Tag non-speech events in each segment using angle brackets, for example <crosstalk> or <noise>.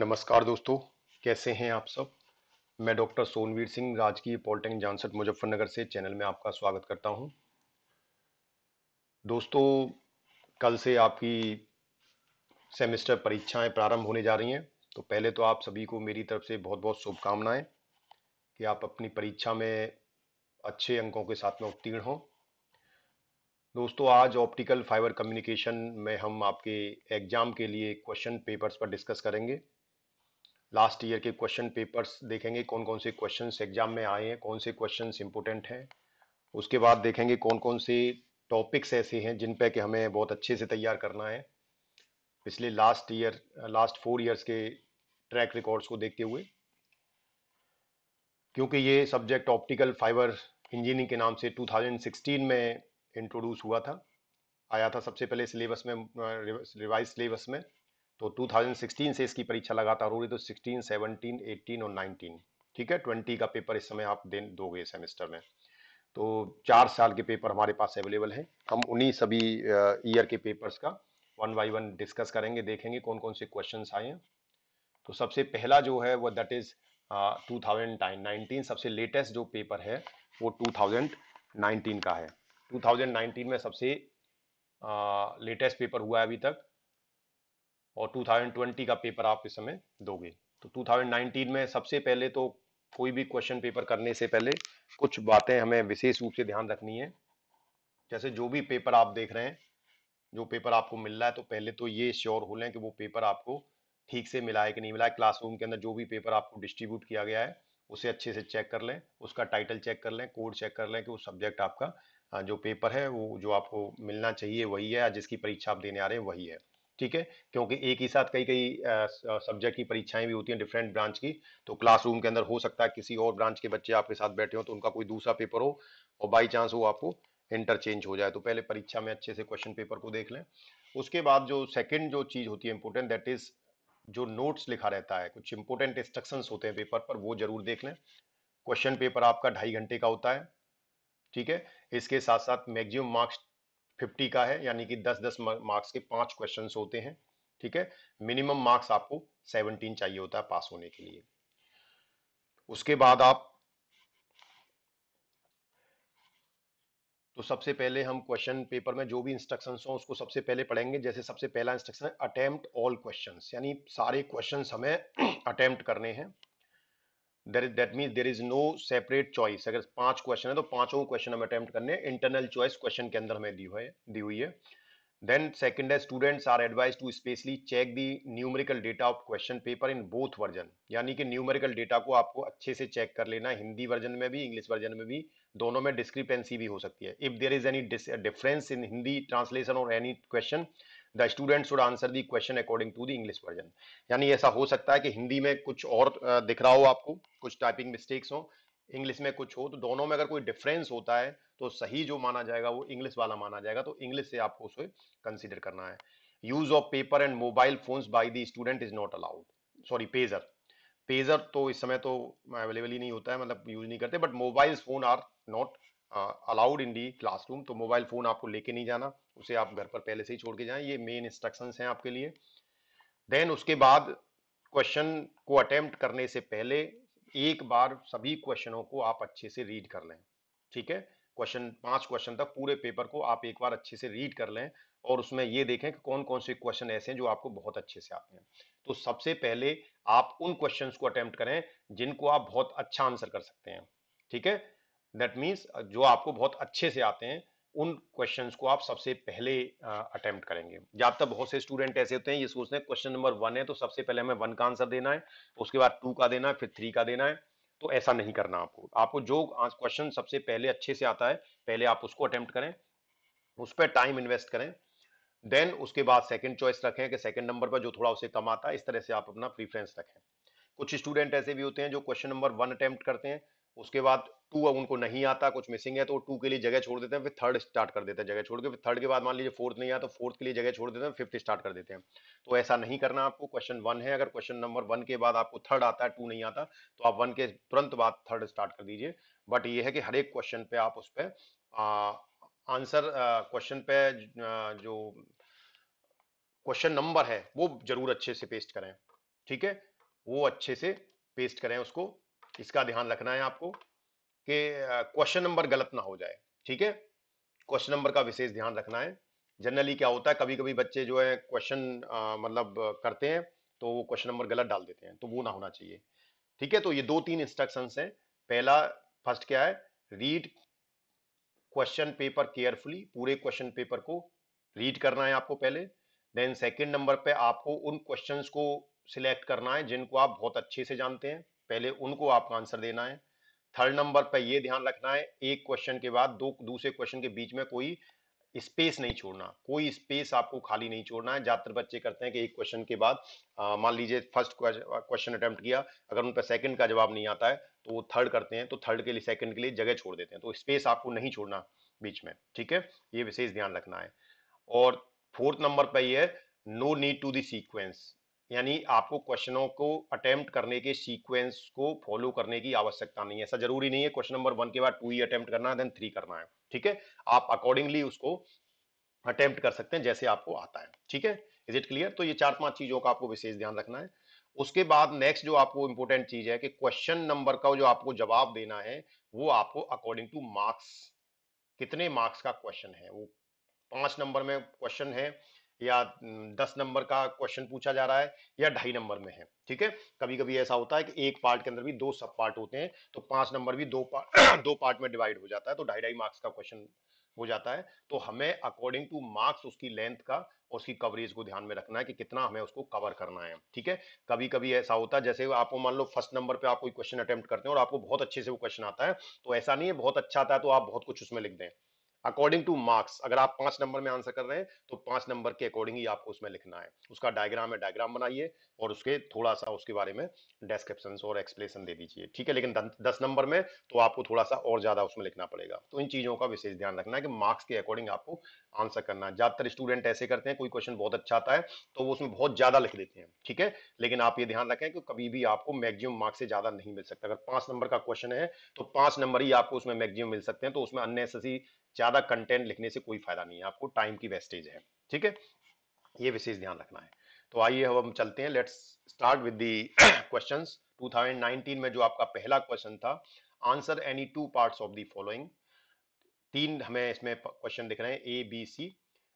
नमस्कार दोस्तों कैसे हैं आप सब मैं डॉक्टर सोनवीर सिंह राजकीय पॉलिटेक्निक जानसठ मुजफ्फरनगर से चैनल में आपका स्वागत करता हूं दोस्तों कल से आपकी सेमेस्टर परीक्षाएं प्रारंभ होने जा रही हैं तो पहले तो आप सभी को मेरी तरफ से बहुत बहुत शुभकामनाएं कि आप अपनी परीक्षा में अच्छे अंकों के साथ में उत्तीर्ण हों दोस्तों आज ऑप्टिकल फाइबर कम्युनिकेशन में हम आपके एग्जाम के लिए क्वेश्चन पेपर्स पर डिस्कस करेंगे लास्ट ईयर के क्वेश्चन पेपर्स देखेंगे कौन कौन से क्वेश्चंस एग्जाम में आए हैं कौन से क्वेश्चंस इंपॉर्टेंट हैं उसके बाद देखेंगे कौन कौन से टॉपिक्स ऐसे हैं जिन पे कि हमें बहुत अच्छे से तैयार करना है पिछले last year last four years के ट्रैक रिकॉर्ड्स को देखते हुए क्योंकि ये सब्जेक्ट ऑप्टिकल फाइबर इंजीनियरिंग के नाम से 2016 में इंट्रोड्यूस हुआ था आया था सबसे पहले सिलेबस में रिवाइज सिलेबस में तो 2016 से इसकी परीक्षा लगातार हो रही तो 16, 17, 18 और 19 ठीक है 20 का पेपर इस समय आप दिन दोगे सेमेस्टर में तो चार साल के पेपर हमारे पास अवेलेबल हैं हम उन्हीं सभी ईयर के पेपर्स का वन बाई वन डिस्कस करेंगे देखेंगे कौन कौन से क्वेश्चन आए हैं तो सबसे पहला जो है वो that is two thousand nineteen सबसे लेटेस्ट जो पेपर है वो टू थाउजेंड नाइनटीन का है टू थाउजेंड में सबसे लेटेस्ट पेपर हुआ है अभी तक और 2020 का पेपर आप इस समय दोगे तो 2019 में सबसे पहले तो कोई भी क्वेश्चन पेपर करने से पहले कुछ बातें हमें विशेष रूप से ध्यान रखनी है जैसे जो भी पेपर आप देख रहे हैं जो पेपर आपको मिल रहा है तो पहले तो ये श्योर हो लें कि वो पेपर आपको ठीक से मिला है कि नहीं मिला है क्लासरूम के अंदर जो भी पेपर आपको डिस्ट्रीब्यूट किया गया है उसे अच्छे से चेक कर लें उसका टाइटल चेक कर लें कोड चेक कर लें कि वो सब्जेक्ट आपका जो पेपर है वो जो आपको मिलना चाहिए वही है जिसकी परीक्षा आप देने आ रहे हैं वही है ठीक है क्योंकि एक ही साथ कई कई सब्जेक्ट की परीक्षाएं भी होती हैं डिफरेंट ब्रांच की तो क्लासरूम के अंदर हो सकता है किसी और ब्रांच के बच्चे आपके साथ बैठे हो तो उनका कोई दूसरा पेपर हो और बाई चांस वो आपको इंटरचेंज हो जाए तो पहले परीक्षा में अच्छे से क्वेश्चन पेपर को देख लें उसके बाद जो सेकेंड जो चीज़ होती है इंपॉर्टेंट दैट इज़ जो नोट्स लिखा रहता है कुछ इंपॉर्टेंट इंस्ट्रक्शन होते हैं पेपर पर वो जरूर देख लें क्वेश्चन पेपर आपका ढाई घंटे का होता है ठीक है इसके साथ साथ मैक्सिमम मार्क्स फिफ्टी का है यानी कि दस दस मार्क्स के पांच क्वेश्चन होते हैं ठीक है मिनिमम मार्क्स आपको सेवनटीन चाहिए होता है पास होने के लिए उसके बाद आप तो सबसे पहले हम क्वेश्चन पेपर में जो भी इंस्ट्रक्शन हो उसको सबसे पहले पढ़ेंगे जैसे सबसे पहला इंस्ट्रक्शन है अटेम्प्ट ऑल क्वेश्चंस यानी सारे क्वेश्चंस हमें अटेम्प्ट <clears throat> करने हैं that mean there is no separate choice अगर पांच क्वेश्चन है तो पांचों क्वेश्चन हम अटेम्प्ट करने इंटरनल चॉइस क्वेश्चन के अंदर हमें दी हुई है दी हुई है Then second as students are advised to spatially check the numerical data of question paper in both version yani ki numerical data ko aapko acche se check kar lena hindi version mein bhi english version mein bhi dono mein discrepancy bhi ho sakti hai if there is any difference in Hindi translation or any question the student should answer the question according to the English version यानी ऐसा हो सकता है कि हिंदी में कुछ और dikh raha ho aapko kuch typing mistakes ho English में कुछ हो तो दोनों में अगर कोई डिफरेंस होता है तो सही जो माना जाएगा वो इंग्लिश वाला माना जाएगा तो इंग्लिश से आपको उसे कंसिडर करना है use of paper and mobile phones by the student is not allowed sorry pager pager तो इस समय तो अवेलेबल ही नहीं होता है मतलब यूज नहीं करते but mobile phone are not allowed in the classroom तो मोबाइल फोन आपको लेके नहीं जाना उसे आप घर पर पहले से ही छोड़ के जाएं ये मेन इंस्ट्रक्शंस हैं आपके लिए देन उसके बाद क्वेश्चन को अटेम्प्ट करने से पहले एक बार सभी क्वेश्चनों को आप अच्छे से रीड कर लें ठीक है क्वेश्चन पांच क्वेश्चन तक पूरे पेपर को आप एक बार अच्छे से रीड कर लें और उसमें ये देखें कि कौन कौन से क्वेश्चन ऐसे हैं जो आपको बहुत अच्छे से आते हैं तो सबसे पहले आप उन क्वेश्चंस को अटेम्प्ट करें जिनको आप बहुत अच्छा आंसर कर सकते हैं ठीक है दैट मीन्स जो आपको बहुत अच्छे से आते हैं उन क्वेश्चंस को आप सबसे पहले अटेम्प्ट करेंगे जब तक बहुत से स्टूडेंट ऐसे होते हैं ये सोचते हैं क्वेश्चन नंबर वन है तो सबसे पहले हमें वन का आंसर देना है उसके बाद टू का देना है फिर थ्री का देना है तो ऐसा नहीं करना आपको आपको जो क्वेश्चन सबसे पहले अच्छे से आता है पहले आप उसको अटेम्प्ट करें उस पर टाइम इन्वेस्ट करें देन उसके बाद सेकेंड चॉइस रखें कि सेकेंड नंबर पर जो थोड़ा उसे कम आता है इस तरह से आप अपना प्रीफरेंस रखें कुछ स्टूडेंट ऐसे भी होते हैं जो क्वेश्चन नंबर वन अटेम्प्ट करते हैं उसके बाद टू अब उनको नहीं आता कुछ मिसिंग है तो टू के लिए जगह छोड़ देते हैं फिर थर्ड स्टार्ट कर देते हैं जगह छोड़ के फिर थर्ड के बाद मान लीजिए फोर्थ नहीं आता तो फोर्थ के लिए जगह छोड़ देते हैं फिफ्थ स्टार्ट कर देते हैं तो ऐसा नहीं करना आपको क्वेश्चन वन है अगर क्वेश्चन नंबर वन के बाद आपको थर्ड आता है टू नहीं आता तो आप वन के तुरंत बाद थर्ड स्टार्ट कर दीजिए बट ये है कि हर एक क्वेश्चन पे आप उस पर आंसर क्वेश्चन पे जो क्वेश्चन नंबर है वो जरूर अच्छे से पेस्ट करें ठीक है वो अच्छे से पेस्ट करें उसको इसका ध्यान रखना है आपको कि क्वेश्चन नंबर गलत ना हो जाए ठीक है क्वेश्चन नंबर का विशेष ध्यान रखना है जनरली क्या होता है कभी कभी बच्चे जो है क्वेश्चन मतलब करते हैं तो वो क्वेश्चन नंबर गलत डाल देते हैं तो वो ना होना चाहिए ठीक है तो ये दो तीन इंस्ट्रक्शन हैं पहला फर्स्ट क्या है रीड क्वेश्चन पेपर केयरफुली पूरे क्वेश्चन पेपर को रीड करना है आपको पहले देन सेकंड नंबर पे आपको उन क्वेश्चंस को सिलेक्ट करना है जिनको आप बहुत अच्छे से जानते हैं पहले उनको आपका आंसर देना है थर्ड नंबर पर यह ध्यान रखना है एक क्वेश्चन के बाद दो दूसरे क्वेश्चन के बीच में कोई स्पेस नहीं छोड़ना कोई स्पेस आपको खाली नहीं छोड़ना है ज्यादातर बच्चे करते हैं कि एक क्वेश्चन के बाद मान लीजिए फर्स्ट क्वेश्चन अटेम्प्ट किया अगर उन पर सेकंड का जवाब नहीं आता है तो वो थर्ड करते हैं तो थर्ड के लिए सेकंड के लिए जगह छोड़ देते हैं तो स्पेस आपको नहीं छोड़ना बीच में ठीक है ये विशेष ध्यान रखना है और फोर्थ नंबर पर यह no need to the sequence यानी आपको क्वेश्चनों को अटेम्प्ट करने के सीक्वेंस को फॉलो करने की आवश्यकता नहीं है ऐसा जरूरी नहीं है क्वेश्चन नंबर वन के बाद टू ही अटेम्प्ट करना है देन थ्री करना है ठीक है आप अकॉर्डिंगली उसको अटेम्प्ट कर सकते हैं जैसे आपको आता है ठीक है इज इट क्लियर तो ये चार पांच चीजों का आपको विशेष ध्यान रखना है उसके बाद नेक्स्ट जो आपको इंपॉर्टेंट चीज है कि क्वेश्चन नंबर का जो आपको जवाब देना है वो आपको अकॉर्डिंग टू मार्क्स कितने मार्क्स का क्वेश्चन है वो पांच नंबर में क्वेश्चन है या दस नंबर का क्वेश्चन पूछा जा रहा है या ढाई नंबर में है ठीक है कभी कभी ऐसा होता है कि एक पार्ट के अंदर भी दो सब पार्ट होते हैं तो पांच नंबर भी दो पार्ट <clears throat> दो पार्ट में डिवाइड हो जाता है तो ढाई ढाई मार्क्स का क्वेश्चन हो जाता है तो हमें अकॉर्डिंग टू मार्क्स उसकी लेंथ का और उसकी कवरेज को ध्यान में रखना है कि कितना हमें उसको कवर करना है ठीक है कभी कभी ऐसा होता है जैसे आपको मान लो फर्स्ट नंबर पे आप कोई क्वेश्चन अटेम्प्ट करते हैं और आपको बहुत अच्छे से वो क्वेश्चन आता है तो ऐसा नहीं है बहुत अच्छा आता है तो आप बहुत कुछ उसमें लिख दें अकॉर्डिंग टू मार्क्स अगर आप पांच नंबर में आंसर कर रहे हैं तो पांच नंबर के अकॉर्डिंग ही आपको उसमें लिखना है उसका डायग्राम है डायग्राम बनाइए और उसके थोड़ा सा उसके बारे में डेस्क्रिप्शन और एक्सप्लेनेशन दे दीजिए ठीक है लेकिन दस नंबर में तो आपको थोड़ा सा और ज्यादा उसमें लिखना पड़ेगा तो इन चीजों का विशेष ध्यान रखना है कि मार्क्स के अकॉर्डिंग आपको आंसर करना है ज्यादातर स्टूडेंट ऐसे करते हैं कोई क्वेश्चन बहुत अच्छा आता है तो वो उसमें बहुत ज्यादा लिख देते हैं ठीक है लेकिन आप ये ध्यान रखें कि कभी भी आपको मैक्सिमम मार्क्स से ज्यादा नहीं मिल सकता अगर पांच नंबर का क्वेश्चन है तो पांच नंबर ही आपको उसमें मैक्सिमम मिल सकते हैं तो उसमें अननेसेसरी ज़्यादा कंटेंट लिखने से कोई फायदा नहीं है आपको टाइम की वेस्टेज है ठीक है ये विशेष ध्यान रखना है तो आइए अब हम चलते हैं let's start with the question 2019 में जो आपका पहला क्वेश्चन था answer any two part of the following तीन हमें इसमें क्वेश्चन दिख रहे हैं ए बी सी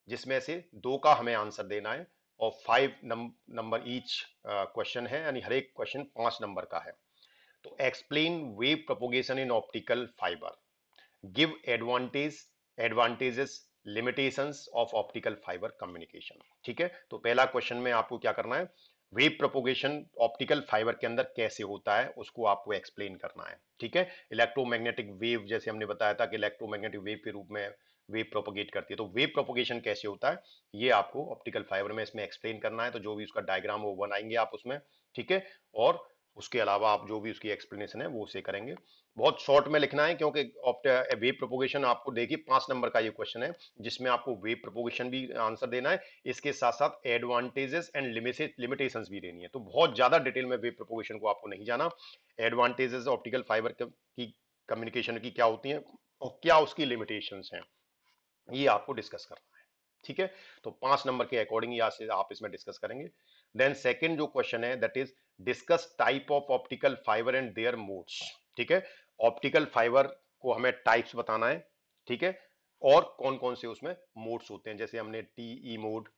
जिसमें से दो का हमें आंसर देना है और फाइव नंबर ईच क्वेश्चन है यानी हर एक क्वेश्चन पांच नंबर का है तो explain wave propagation in optical fibre give advantage advantages limitations of optical fibre communication ठीक है तो पहला क्वेश्चन में आपको क्या करना है वेव प्रोपोगेशन ऑप्टिकल फाइबर के अंदर कैसे होता है उसको आपको एक्सप्लेन करना है ठीक है इलेक्ट्रोमैग्नेटिक वेव जैसे हमने बताया था कि इलेक्ट्रोमैग्नेटिक वेव के रूप में वेव प्रोपोगेट करती है तो वेव प्रोपोगेशन कैसे होता है ये आपको ऑप्टिकल फाइबर में इसमें एक्सप्लेन करना है तो जो भी उसका डायग्राम हो बनाएंगे आप उसमें ठीक है और उसके अलावा आप जो भी उसकी एक्सप्लेनेशन है वो उसे करेंगे बहुत शॉर्ट में लिखना है क्योंकि वेव प्रोपोगेशन eh, आपको देखिए पांच नंबर का ये क्वेश्चन है जिसमें आपको वेव प्रोपोगेशन भी आंसर देना है इसके साथ साथ एडवांटेजेस एंड लिमिटेशंस भी देनी है तो बहुत ज्यादा डिटेल में वेव प्रोपोगेशन को आपको नहीं जाना एडवांटेजेस ऑप्टिकल फाइबर की कम्युनिकेशन की क्या होती है और क्या उसकी लिमिटेशन है ये आपको डिस्कस करना है ठीक है तो पांच नंबर के अकॉर्डिंग से आप इसमें डिस्कस करेंगे देन सेकेंड जो क्वेश्चन है that is discuss type of optical fibre and their modes ठीक है ऑप्टिकल फाइबर को हमें टाइप्स बताना है ठीक है और कौन कौन से उसमें मोड्स होते हैं जैसे हमने T E mode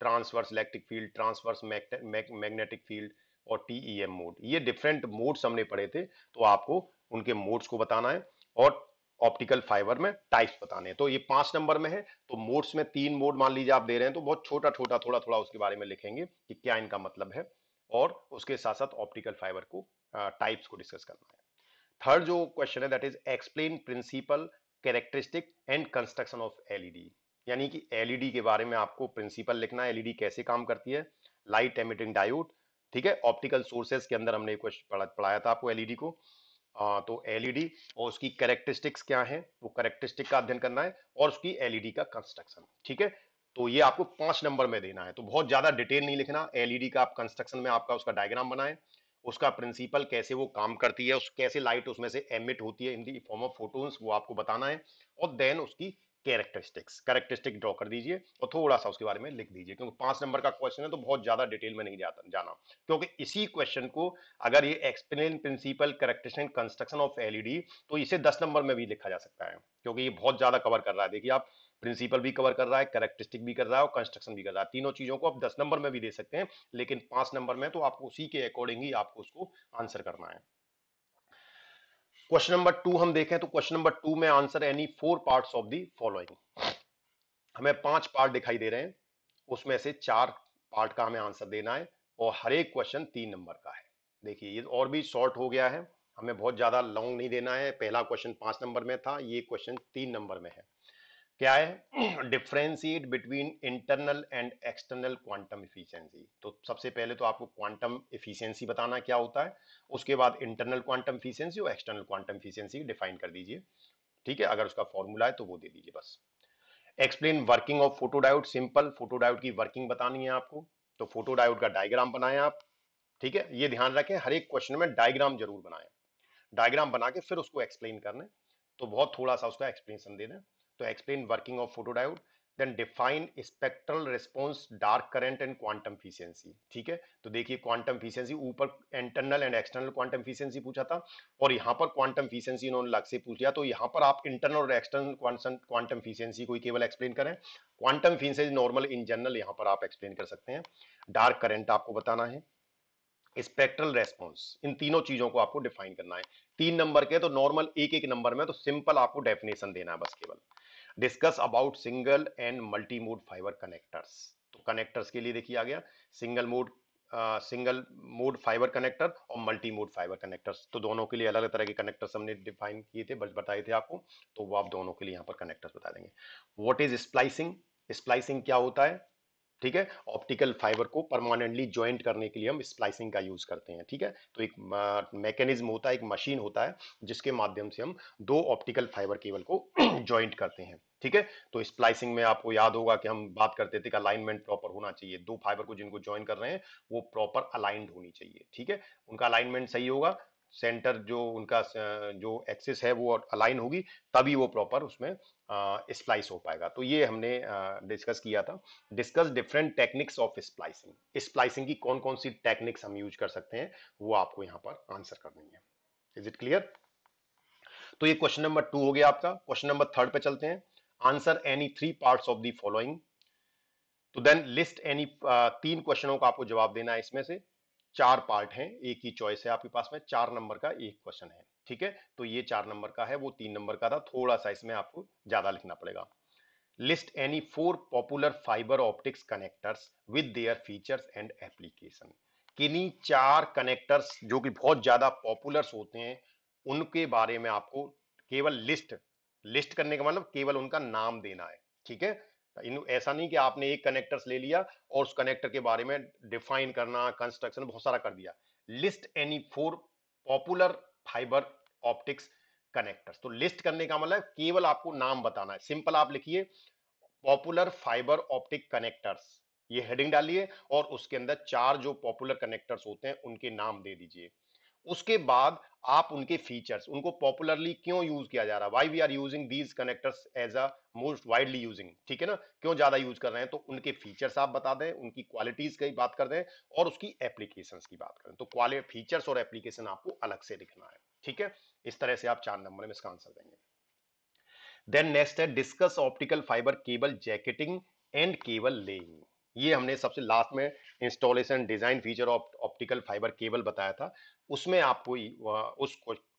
transverse electric field transverse magnetic field और टी ई एम मोड ये डिफरेंट मोड्स हमने पढ़े थे तो आपको उनके मोड्स को बताना है और ऑप्टिकल फाइबर में टाइप्स बताने हैं तो ये पांच नंबर में है तो मोड्स में तीन मोड मान लीजिए आप दे रहे हैं तो बहुत छोटा छोटा थोड़ा थोड़ा उसके बारे में लिखेंगे कि क्या इनका मतलब है और उसके साथ साथ ऑप्टिकल फाइबर को टाइप्स को डिस्कस करना है थर्ड जो क्वेश्चन है that is explain principle characteristic and construction of LED यानी कि एलईडी e के बारे में आपको प्रिंसिपल लिखना है एलईडी e कैसे काम करती है लाइट एमिटिंग डायोड ठीक है ऑप्टिकल सोर्सेज के अंदर हमने क्वेश्चन पढ़ाया था आपको एलईडी e को आ, तो एलईडी और उसकी कैरेक्टरिस्टिक्स क्या है वो कैरेक्टरिस्टिक का अध्ययन करना है और उसकी एलईडी का कंस्ट्रक्शन ठीक है तो ये आपको पांच नंबर में देना है तो बहुत ज्यादा डिटेल नहीं लिखना एलईडी का आप कंस्ट्रक्शन में आपका उसका डायग्राम बनाएं उसका प्रिंसिपल कैसे वो काम करती है उस कैसे लाइट उसमें से एमिट होती है in the form of photons वो आपको बताना है और देन उसकी कैरेक्टरिस्टिक्स कैरेक्टरिस्टिक ड्रॉ कर दीजिए और थोड़ा सा उसके बारे में लिख दीजिए क्योंकि पांच नंबर का क्वेश्चन है तो बहुत ज़्यादा डिटेल में नहीं जाता जाना क्योंकि इसी क्वेश्चन को अगर ये explain principle characteristic construction of LED तो इसे दस नंबर में भी लिखा जा सकता है क्योंकि ये बहुत ज़्यादा कवर कर रहा है देखिए आप प्रिंसिपल भी कवर कर रहा है करेक्टरिस्टिक भी कर रहा है और कंस्ट्रक्शन भी कर रहा है तीनों चीजों को आप दस नंबर में भी दे सकते हैं लेकिन पांच नंबर में तो आपको उसी के अकॉर्डिंग ही आपको उसको आंसर करना है क्वेश्चन नंबर टू हम देखें तो क्वेश्चन नंबर टू में answer any four part of the following हमें पांच पार्ट दिखाई दे रहे हैं उसमें से चार पार्ट का हमें आंसर देना है और हर एक क्वेश्चन तीन नंबर का है देखिए ये और भी शॉर्ट हो गया है हमें बहुत ज़्यादा लॉन्ग नहीं देना है पहला क्वेश्चन पांच नंबर में था ये क्वेश्चन तीन नंबर में है क्या है differentiate between internal and external quantum efficiency तो सबसे पहले तो आपको क्वांटम इफिशियंसी बताना क्या होता है उसके बाद इंटरनल क्वांटम इफिशियंसी और एक्सटर्नल क्वांटम इफिशियंसी डिफाइन कर दीजिए ठीक है अगर उसका फॉर्मूला है तो वो दे दीजिए बस explain working of photodiode simple photodiode की वर्किंग बतानी है आपको तो फोटोडायोड का डायग्राम बनाएं आप ठीक है ये ध्यान रखें हर एक क्वेश्चन में डायग्राम जरूर बनाए डायग्राम बना के फिर उसको एक्सप्लेन करने तो बहुत थोड़ा सा उसका एक्सप्लेनेशन दे दें to explain working of photodiode then define spectral response dark current and quantum efficiency ठीक है तो देखिए क्वांटम फिशियंसी ऊपर internal and external quantum efficiency पूछा था और यहाँ पर क्वांटम फिशियंसी इन्होंने लग से पूछ लिया तो यहाँ पर आप इंटरनल और एक्सटर्नल क्वांटम फिशियंसी को केवल एक्सप्लेन करें quantum efficiency normal in general यहाँ पर आप एक्सप्लेन कर सकते हैं डार्क करेंट आपको बताना है स्पेक्ट्रल रेस्पॉन्स इन तीनों चीजों को आपको डिफाइन करना है तीन नंबर के तो नॉर्मल एक एक नंबर में तो सिंपल आपको डेफिनेशन देना है बस केवल discuss about single and multi mode fibre connectors तो कनेक्टर्स के लिए देखिए आ गया single mode single mode fibre connector और मल्टी मोड फाइबर कनेक्टर्स तो दोनों के लिए अलग अलग तरह के कनेक्टर्स हमने डिफाइन किए थे बस बताए थे आपको तो वो आप दोनों के लिए यहाँ पर कनेक्टर्स बता देंगे वॉट इज स्प्लाइसिंग स्प्लाइसिंग क्या होता है ठीक है ऑप्टिकल फाइबर को परमानेंटली ज्वाइंट करने के लिए हम स्प्लाइसिंग का यूज करते हैं ठीक है तो एक मैकेनिज्म होता है एक मशीन होता है जिसके माध्यम से हम दो ऑप्टिकल फाइबर केबल को ज्वाइंट <clears throat> करते हैं ठीक है तो स्प्लाइसिंग में आपको याद होगा कि हम बात करते थे कि अलाइनमेंट प्रॉपर होना चाहिए दो फाइबर को जिनको ज्वाइन कर रहे हैं वो प्रॉपर अलाइंड होनी चाहिए ठीक है उनका अलाइनमेंट सही होगा सेंटर जो उनका जो एक्सिस है वो अलाइन होगी तभी वो प्रॉपर उसमें स्प्लाइस हो पाएगा तो ये हमने डिस्कस किया था discuss different techniques of splicing splicing की कौन कौन सी टेक्निक्स हम यूज कर सकते हैं वो आपको यहाँ पर आंसर कर देंगे इज इट क्लियर तो ये क्वेश्चन नंबर टू हो गया आपका क्वेश्चन नंबर थर्ड पे चलते हैं answer any three part of the following तो देन लिस्ट एनी तीन क्वेश्चनों का आपको जवाब देना है इसमें से चार पार्ट हैं एक ही चॉइस है आपके पास में चार नंबर का एक क्वेश्चन है ठीक है तो ये चार नंबर का है वो तीन नंबर का था थोड़ा सा इसमें आपको ज्यादा लिखना पड़ेगा list any four popular fibre optics connectors with their features and application किन्हीं चार कनेक्टर्स जो कि बहुत ज्यादा पॉपुलर्स होते हैं उनके बारे में आपको केवल लिस्ट लिस्ट करने का मतलब केवल उनका नाम देना है ठीक है इन ऐसा नहीं कि आपने एक कनेक्टर्स ले लिया और उस कनेक्टर के बारे में डिफाइन करना कंस्ट्रक्शन बहुत सारा कर दिया list any four popular fibre optics connectors तो लिस्ट करने का मतलब केवल आपको नाम बताना है सिंपल आप लिखिए पॉपुलर फाइबर ऑप्टिक कनेक्टर्स ये हेडिंग डालिए और उसके अंदर चार जो पॉपुलर कनेक्टर्स होते हैं उनके नाम दे दीजिए उसके बाद आप उनके फीचर्स उनको पॉपुलरली क्यों यूज किया जा रहा है why we are using these connectors as a most widely using ठीक है ना क्यों ज्यादा यूज कर रहे हैं तो उनके फीचर्स आप बता दें उनकी क्वालिटीज की बात कर दें और उसकी एप्लीकेशन की बात करें तो क्वालिटी फीचर्स और एप्लीकेशन आपको अलग से लिखना है ठीक है इस तरह से आप चार नंबर में इसका आंसर देंगे देन नेक्स्ट है discuss optical fibre cable jacketing and cable laying ये हमने सबसे लास्ट में installation design feature optical fibre cable बताया था उसमें आपको उस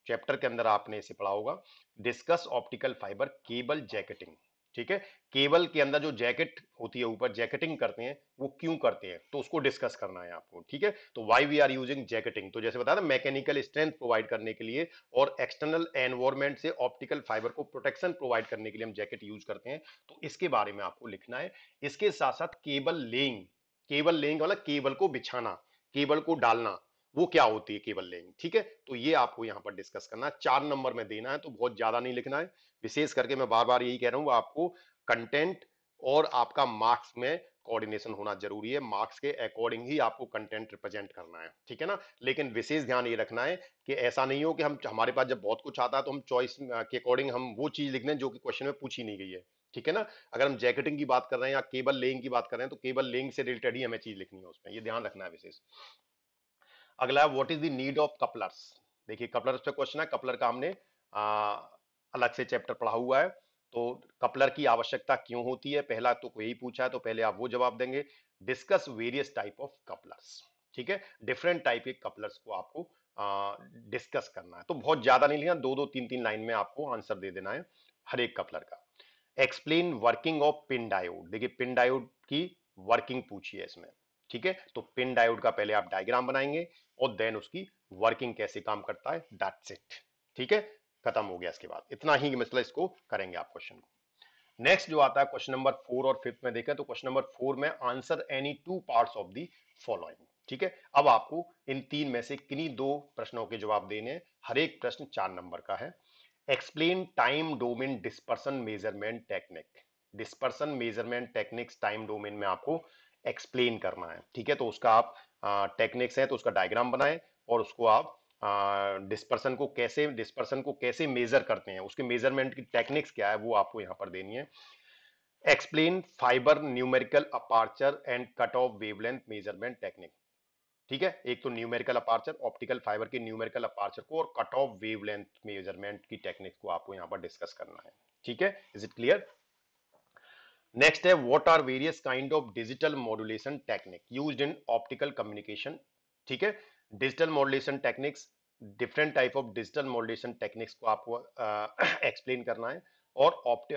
चैप्टर के अंदर आपने इसे पढ़ा होगा discuss optical fibre cable jacketing ठीक है केबल के अंदर जो जैकेट होती है ऊपर जैकेटिंग करते हैं वो क्यों करते हैं तो उसको डिस्कस करना है आपको ठीक है तो why we are using jacketing तो जैसे बताया था मैकेनिकल स्ट्रेंथ प्रोवाइड करने के लिए और एक्सटर्नल एनवायरमेंट से ऑप्टिकल फाइबर को प्रोटेक्शन प्रोवाइड करने के लिए हम जैकेट यूज करते हैं तो इसके बारे में आपको लिखना है इसके साथ साथ केबल लेइंग केबल लेइंग मतलब केबल को बिछाना केबल को डालना वो क्या होती है केवल लेंग ठीक है तो ये आपको यहाँ पर डिस्कस करना है चार नंबर में देना है तो बहुत ज्यादा नहीं लिखना है विशेष करके मैं बार बार यही कह रहा हूँ आपको कंटेंट और आपका मार्क्स में कोऑर्डिनेशन होना जरूरी है मार्क्स के अकॉर्डिंग ही आपको कंटेंट रिप्रेजेंट करना है ठीक है ना लेकिन विशेष ध्यान ये रखना है कि ऐसा नहीं हो कि हम हमारे पास जब बहुत कुछ आता है तो हम चॉइस के अकॉर्डिंग हम वो चीज लिख जो कि क्वेश्चन में पूछी नहीं गई है ठीक है ना अगर हम जैकेटिंग की बात कर रहे हैं या केबल लेइंग की बात कर रहे हैं तो केबल लेइंग से रिलेटेड ही हमें चीज लिखनी है उसमें ये ध्यान रखना है विशेष अगला है what is the need of couplers देखिए कपलर्स पे क्वेश्चन है कपलर का हमने आ, अलग से चैप्टर पढ़ा हुआ है तो कपलर की आवश्यकता क्यों होती है पहला तो यही पूछा है तो पहले आप वो जवाब देंगे discuss various type of couplers ठीक है डिफरेंट टाइप के कपलर्स को आपको डिस्कस करना है तो बहुत ज्यादा नहीं लिखना दो दो तीन तीन लाइन में आपको आंसर दे देना है हर एक कपलर का explain working of PIN diode देखिए पिन डायोड की वर्किंग पूछिए इसमें ठीक है तो पिन डायोड का पहले आप डायग्राम बनाएंगे और देन उसकी वर्किंग कैसे काम करता है दैट्स इट ठीक है खत्म हो गया इसके बाद इतना ही मतलब इसको करेंगे आप क्वेश्चन को नेक्स्ट जो आता है क्वेश्चन नंबर फोर और फिफ्थ में देखें तो क्वेश्चन नंबर फोर में answer any two parts of the following ठीक है अब आपको इन तीन में से किन्हीं दो प्रश्नों के जवाब देने हैं हर एक प्रश्न चार नंबर का है explain time domain dispersion measurement technique dispersion measurement techniques time domain में आपको एक्सप्लेन करना है ठीक है तो उसका आप टेक्निक्स हैं तो उसका डायग्राम बनाएं और उसको आप डिस्पर्सन को कैसे डिस्पर्सन को कैसे मेजर करते हैं उसके मेजरमेंट की टेक्निक्स क्या है वो आपको यहाँ पर देनी है explain fibre numerical aperture and cut off wavelength measurement technique ठीक है एक तो न्यूमेरिकल अपार्चर ऑप्टिकल फाइबर के न्यूमेरिकल अपार्चर को और कट ऑफ वेवलेंथ मेजरमेंट की टेक्निक को आपको यहाँ पर डिस्कस करना है ठीक है इज इट क्लियर नेक्स्ट है what are various kind of digital modulation technique use in optical communication ठीक है digital modulation techniques different type of digital modulation techniques को आपको एक्सप्लेन uh, <clears throat> करना है और ऑप्ट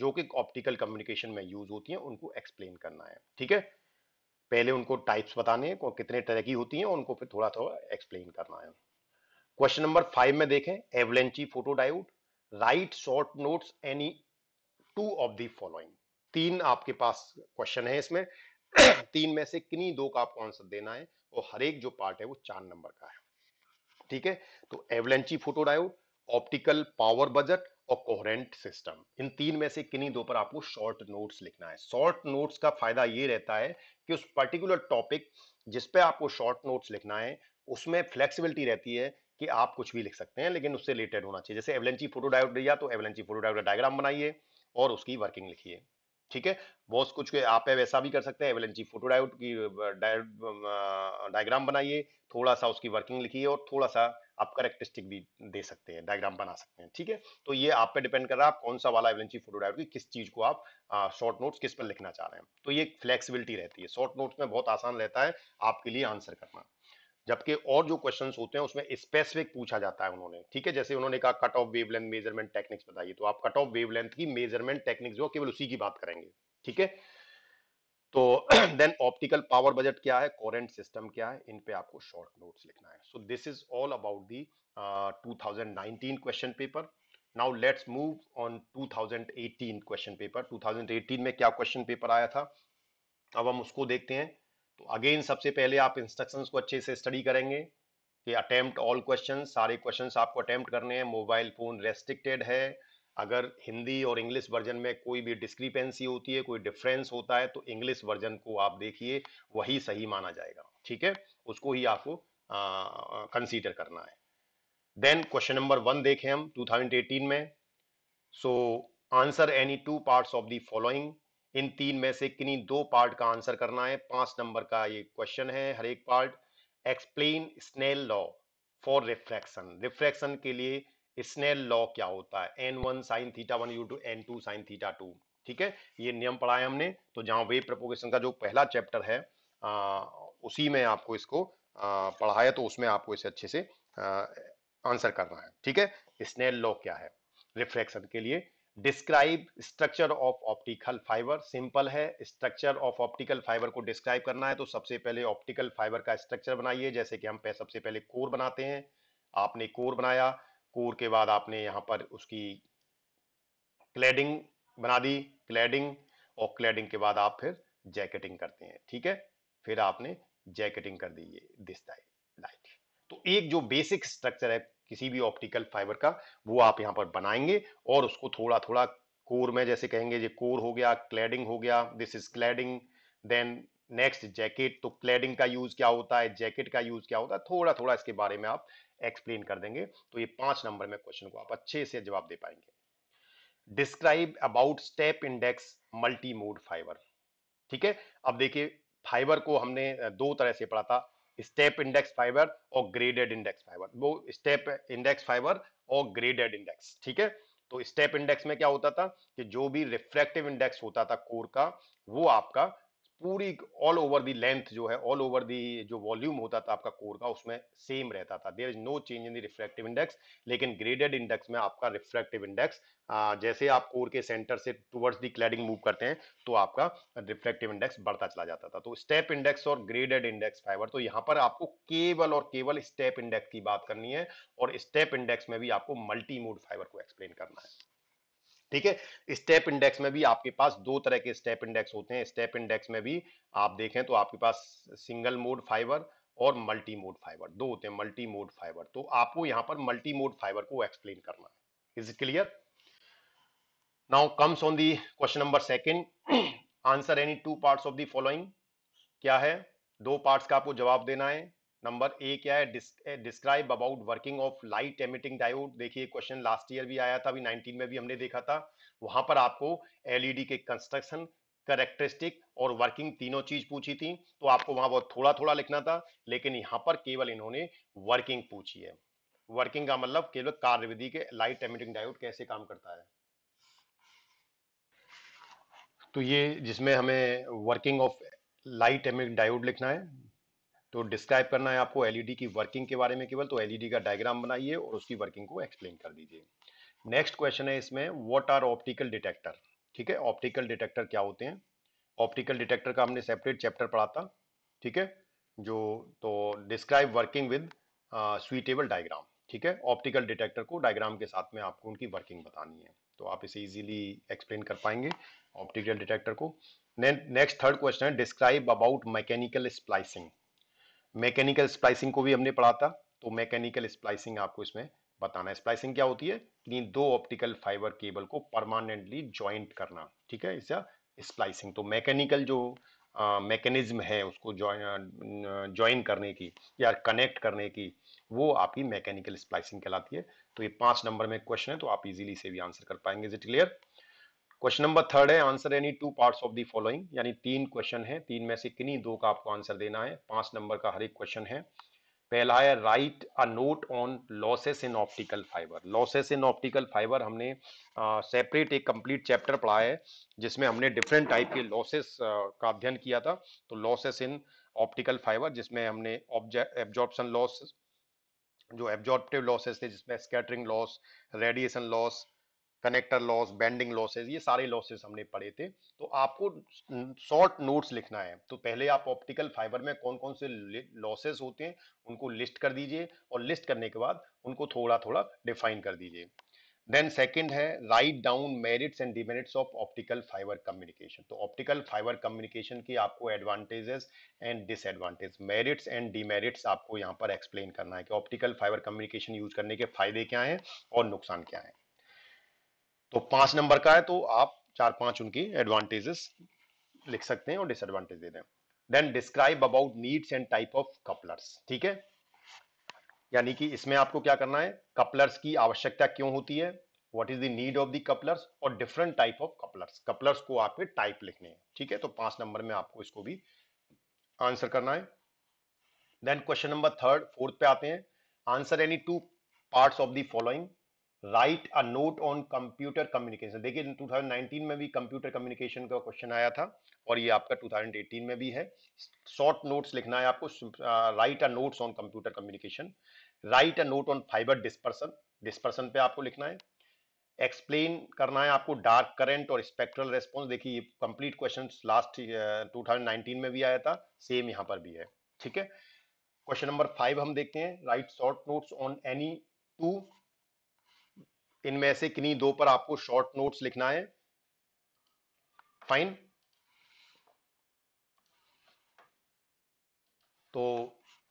जो कि ऑप्टिकल कम्युनिकेशन में यूज होती है उनको एक्सप्लेन करना है ठीक है पहले उनको टाइप्स बताने हैं कितने तरह की होती हैं उनको फिर थोड़ा थोड़ा एक्सप्लेन करना है क्वेश्चन नंबर फाइव में देखें avalanche photodiode write short notes any two of the following तीन आपके पास क्वेश्चन है इसमें तीन में से किन्हीं दो का आपको आंसर देना है और हर एक जो पार्ट है वो चार नंबर का है ठीक है तो avalanche photodiode optical power budget और कोहरेंट सिस्टम इन तीन में से किन्हीं दो पर आपको शॉर्ट नोट्स लिखना है शॉर्ट नोट्स का फायदा ये रहता है कि उस पर्टिकुलर टॉपिक जिसपे आपको शॉर्ट नोट्स लिखना है उसमें फ्लेक्सिबिलिटी रहती है कि आप कुछ भी लिख सकते हैं लेकिन उससे रिलेटेड होना चाहिए जैसे एवलेंची फोटोडायोड लिया तो एवलेंची फोटोडायोड का डायग्राम बनाइए और उसकी वर्किंग लिखिए ठीक है बहुत कुछ के आप वैसा भी कर सकते हैं एवलेंची फोटो डायोड की डायग्राम बनाइए थोड़ा सा उसकी वर्किंग लिखिए और थोड़ा सा आप करेक्टरिस्टिक भी दे सकते हैं डायग्राम बना सकते हैं ठीक है तो ये आप पे डिपेंड कर रहा है आप कौन सा वाला एवलेंची फोटो डायोड की किस चीज को आप शॉर्ट नोट्स किस पर लिखना चाह रहे हैं तो ये फ्लेक्सिबिलिटी रहती है शॉर्ट नोट्स में बहुत आसान रहता है आपके लिए आंसर करना जबकि और जो क्वेश्चन होते हैं उसमें स्पेसिफिक पूछा जाता है उन्होंने ठीक है जैसे उन्होंने कहा cut off wavelength measurement techniques बताइए तो आप कट ऑफ वेवलेंथ की मेजरमेंट टेक्निक्स जो केवल उसी की बात करेंगे ठीक है तो देन ऑप्टिकल पावर बजट क्या है कॉरेंट सिस्टम क्या है इन पे आपको शॉर्ट नोट्स लिखना है so this is all about the 2019 question paper now let's move on 2018 question paper 2018 में क्या क्वेश्चन पेपर आया था अब हम उसको देखते हैं तो अगेन सबसे पहले आप इंस्ट्रक्शंस को अच्छे से स्टडी करेंगे कि अटैम्प्ट ऑल क्वेश्चन सारे क्वेश्चन आपको अटैम्प्ट करने हैं मोबाइल फ़ोन रेस्ट्रिक्टेड है अगर हिंदी और इंग्लिश वर्जन में कोई भी डिस्क्रिपेंसी होती है कोई डिफरेंस होता है तो इंग्लिश वर्जन को आप देखिए वही सही माना जाएगा ठीक है उसको ही आपको कंसीडर करना है देन क्वेश्चन नंबर वन देखें हम 2018 में so answer any two parts of the following इन तीन में से किन्हीं दो पार्ट का आंसर करना है पांच नंबर का ये क्वेश्चन है हर एक part explain Snell law for refraction refraction के लिए स्नेल लॉ क्या होता है n one sine theta one यू to n two sine theta two ठीक है ये नियम पढ़ाया हमने तो जहां वेव प्रपोगेशन का जो पहला चैप्टर है आ, उसी में आपको इसको पढ़ाया तो उसमें आपको इसे अच्छे से आ, आंसर करना है ठीक है स्नेल लॉ क्या है रिफ्रैक्शन के लिए describe structure of optical fibre simple है स्ट्रक्चर ऑफ ऑप्टिकल फाइबर को डिस्क्राइब करना है तो सबसे पहले ऑप्टिकल फाइबर का स्ट्रक्चर बनाइए जैसे कि हम सबसे पहले कोर बनाते हैं आपने कोर बनाया कोर के बाद आपने यहाँ पर उसकी क्लैडिंग बना दी क्लैडिंग और क्लैडिंग के बाद आप फिर जैकेटिंग करते हैं ठीक है फिर आपने जैकेटिंग कर दी ये दिस लाइट तो एक जो बेसिक स्ट्रक्चर है किसी भी ऑप्टिकल फाइबर का वो आप यहाँ पर बनाएंगे और उसको थोड़ा थोड़ा कोर में जैसे कहेंगे ये कोर हो गया क्लैडिंग हो गया this is cladding then next jacket तो क्लैडिंग का यूज क्या होता है जैकेट का यूज क्या होता है थोड़ा थोड़ा इसके बारे में आप एक्सप्लेन कर देंगे तो ये पांच नंबर में क्वेश्चन को आप अच्छे से जवाब दे पाएंगे describe about step index multi mode fibre ठीक है अब देखिए फाइबर को हमने दो तरह से पढ़ा था स्टेप इंडेक्स फाइबर और ग्रेडेड इंडेक्स फाइबर वो स्टेप इंडेक्स फाइबर और ग्रेडेड इंडेक्स ठीक है तो स्टेप इंडेक्स में क्या होता था कि जो भी रिफ्रैक्टिव इंडेक्स होता था कोर का वो आपका पूरी ऑल ओवर दी लेंथ जो है ऑल ओवर दी जो वॉल्यूम होता था आपका कोर का उसमें सेम रहता था there is no change in the refractive index लेकिन ग्रेडेड इंडेक्स में आपका रिफ्रैक्टिव इंडेक्स जैसे आप कोर के सेंटर से टुवर्ड्स दी क्लैडिंग मूव करते हैं तो आपका रिफ्रैक्टिव इंडेक्स बढ़ता चला जाता था तो स्टेप इंडेक्स और ग्रेडेड इंडेक्स फाइबर तो यहाँ पर आपको केवल और केवल स्टेप इंडेक्स की बात करनी है और स्टेप इंडेक्स में भी आपको मल्टी मोड फाइबर को एक्सप्लेन करना है ठीक है स्टेप इंडेक्स में भी आपके पास दो तरह के स्टेप इंडेक्स होते हैं स्टेप इंडेक्स में भी आप देखें तो आपके पास सिंगल मोड फाइबर और मल्टी मोड फाइबर दो होते हैं मल्टी मोड फाइबर तो आपको यहां पर मल्टी मोड फाइबर को एक्सप्लेन करना है is it clear now comes on the question number second answer any two parts of the following क्या है दो पार्ट्स का आपको जवाब देना है नंबर ए क्या है describe about working of light emitting diode देखिए क्वेश्चन लास्ट ईयर भी आया था अभी 19 में भी हमने देखा था वहां पर आपको एलईडी e के कंस्ट्रक्शन करेक्टरिस्टिक और वर्किंग तीनों चीज पूछी थी तो आपको वहां बहुत थोड़ा थोड़ा लिखना था लेकिन यहाँ पर केवल इन्होंने वर्किंग पूछी है वर्किंग का मतलब केवल कार्यविधि के लाइट एमिटिंग डायोड कैसे काम करता है तो ये जिसमें हमें working of light emitting diode लिखना है तो डिस्क्राइब करना है आपको एलईडी e की वर्किंग के बारे में केवल तो एलईडी e का डायग्राम बनाइए और उसकी वर्किंग को एक्सप्लेन कर दीजिए नेक्स्ट क्वेश्चन है इसमें व्हाट आर ऑप्टिकल डिटेक्टर ठीक है ऑप्टिकल डिटेक्टर क्या होते हैं ऑप्टिकल डिटेक्टर का हमने सेपरेट चैप्टर पढ़ा था ठीक है जो तो describe working with suitable diagram ठीक है ऑप्टिकल डिटेक्टर को डायग्राम के साथ में आपको उनकी वर्किंग बतानी है तो आप इसे इजीली एक्सप्लेन कर पाएंगे ऑप्टिकल डिटेक्टर को नेक्स्ट थर्ड क्वेश्चन है describe about mechanical splicing mechanical splicing को भी हमने पढ़ा था तो मैकेनिकल स्प्लाइसिंग आपको इसमें बताना है स्प्लाइसिंग क्या होती है इन दो ऑप्टिकल फाइबर केबल को परमानेंटली ज्वाइंट करना ठीक है इसका स्प्लाइसिंग तो मैकेनिकल जो मैकेनिज्म है उसको ज्वाइन करने की या कनेक्ट करने की वो आपकी मैकेनिकल स्प्लाइसिंग कहलाती है तो ये पांच नंबर में क्वेश्चन है तो आप इजीली से भी आंसर कर पाएंगे is it clear question number third है answer any two parts of the following यानी तीन क्वेश्चन है तीन में से किन्हीं दो का आपको आंसर देना है पांच नंबर का हर एक क्वेश्चन है पहला है write a note on losses in optical fibre losses in optical fibre हमने सेपरेट एक कंप्लीट चैप्टर पढ़ा है जिसमें हमने डिफरेंट टाइप के लॉसेस का अध्ययन किया था तो लॉसेस इन ऑप्टिकल फाइबर जिसमें हमने एब्जॉर्प्शन लॉस जो एब्जॉर्प्टिव लॉसेस थे जिसमें scattering loss radiation loss connector loss bending losses ये सारे लॉसेज हमने पढ़े थे तो आपको शॉर्ट नोट्स लिखना है तो पहले आप ऑप्टिकल फाइबर में कौन कौन से लॉसेज होते हैं उनको लिस्ट कर दीजिए और लिस्ट करने के बाद उनको थोड़ा थोड़ा डिफाइन कर दीजिए देन सेकंड है write down merits and demerits of optical fibre communication तो ऑप्टिकल फाइबर कम्युनिकेशन की आपको advantages and disadvantage merits and demerits आपको यहाँ पर एक्सप्लेन करना है कि ऑप्टिकल फाइबर कम्युनिकेशन यूज करने के फायदे क्या हैं और नुकसान क्या है तो पांच नंबर का है तो आप चार पांच उनकी एडवांटेजेस लिख सकते हैं और डिसएडवांटेज दे दें then describe about needs and type of couplers ठीक है यानी कि इसमें आपको क्या करना है कपलर्स की आवश्यकता क्यों होती है what is the need of the couplers और different type of couplers couplers को आपके टाइप लिखने हैं ठीक है तो पांच नंबर में आपको इसको भी आंसर करना है then question number third fourth पे आते हैं answer any two parts of the following write a note on computer communication देखिए 2019 में भी कंप्यूटर कम्युनिकेशन का क्वेश्चन आया था और ये आपका 2018 में भी है शॉर्ट नोट्स लिखना है आपको write a notes on computer communication write a note on fibre dispersion dispersion पे आपको लिखना है एक्सप्लेन करना है आपको डार्क करंट और स्पेक्ट्रल रेस्पॉन्स देखिए ये कंप्लीट क्वेश्चन लास्ट टू में भी आया था सेम यहाँ पर भी है ठीक है क्वेश्चन नंबर फाइव हम देखते हैं write short notes on any two इनमें से किन्हीं दो पर आपको शॉर्ट नोट्स लिखना है फाइन तो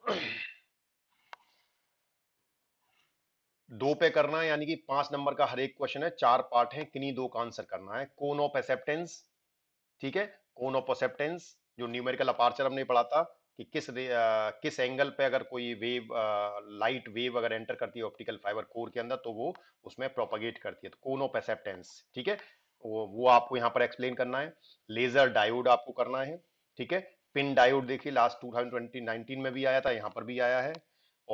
<clears throat> दो पे करना है यानी कि पांच नंबर का हर एक क्वेश्चन है चार पार्ट है किन्हीं दो का आंसर करना है कोन ऑफ एसेप्टेंस ठीक है कोन ऑफ एसेप्टेंस जो न्यूमेरिकल अपार्चर हमने पढ़ा था कि किस आ, किस एंगल पे अगर कोई वेव लाइट वेव अगर एंटर करती है ऑप्टिकल फाइबर कोर के अंदर तो वो उसमें प्रोपागेट करती है तो कोन ऑफ ठीक है वो वो आपको यहाँ पर एक्सप्लेन करना है लेजर डायोड आपको करना है ठीक है पिन डायोड देखिए लास्ट टू थाउजेंड में भी आया था यहाँ पर भी आया है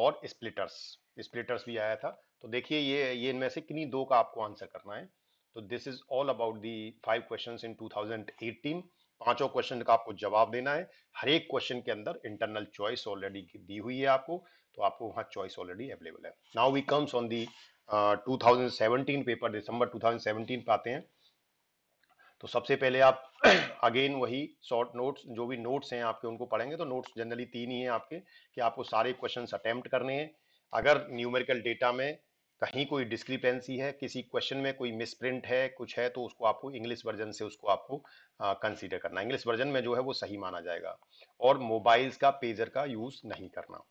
और स्प्लिटर्स स्प्लिटर्स भी आया था तो देखिए ये ये इनमें से किन्हीं दो का आपको आंसर करना है तो this is all about the five question in 2018 पांचों क्वेश्चन का आपको जवाब देना है हर एक क्वेश्चन के अंदर इंटरनल चॉइस ऑलरेडी दी हुई है आपको तो आपको वहां चॉइस ऑलरेडी अवेलेबल है now we comes on the 2017 paper दिसंबर 2017 थाउजेंड पे आते हैं तो सबसे पहले आप अगेन <clears throat> वही शॉर्ट नोट्स जो भी नोट्स हैं आपके उनको पढ़ेंगे तो नोट्स जनरली तीन ही हैं आपके कि आपको सारे क्वेश्चन अटेम्प्ट करने हैं अगर न्यूमेरिकल डेटा में कहीं कोई डिस्क्रिपेंसी है किसी क्वेश्चन में कोई मिसप्रिंट है कुछ है तो उसको आपको इंग्लिश वर्जन से उसको आपको कंसीडर करना इंग्लिश वर्जन में जो है वो सही माना जाएगा और मोबाइल्स का पेजर का यूज नहीं करना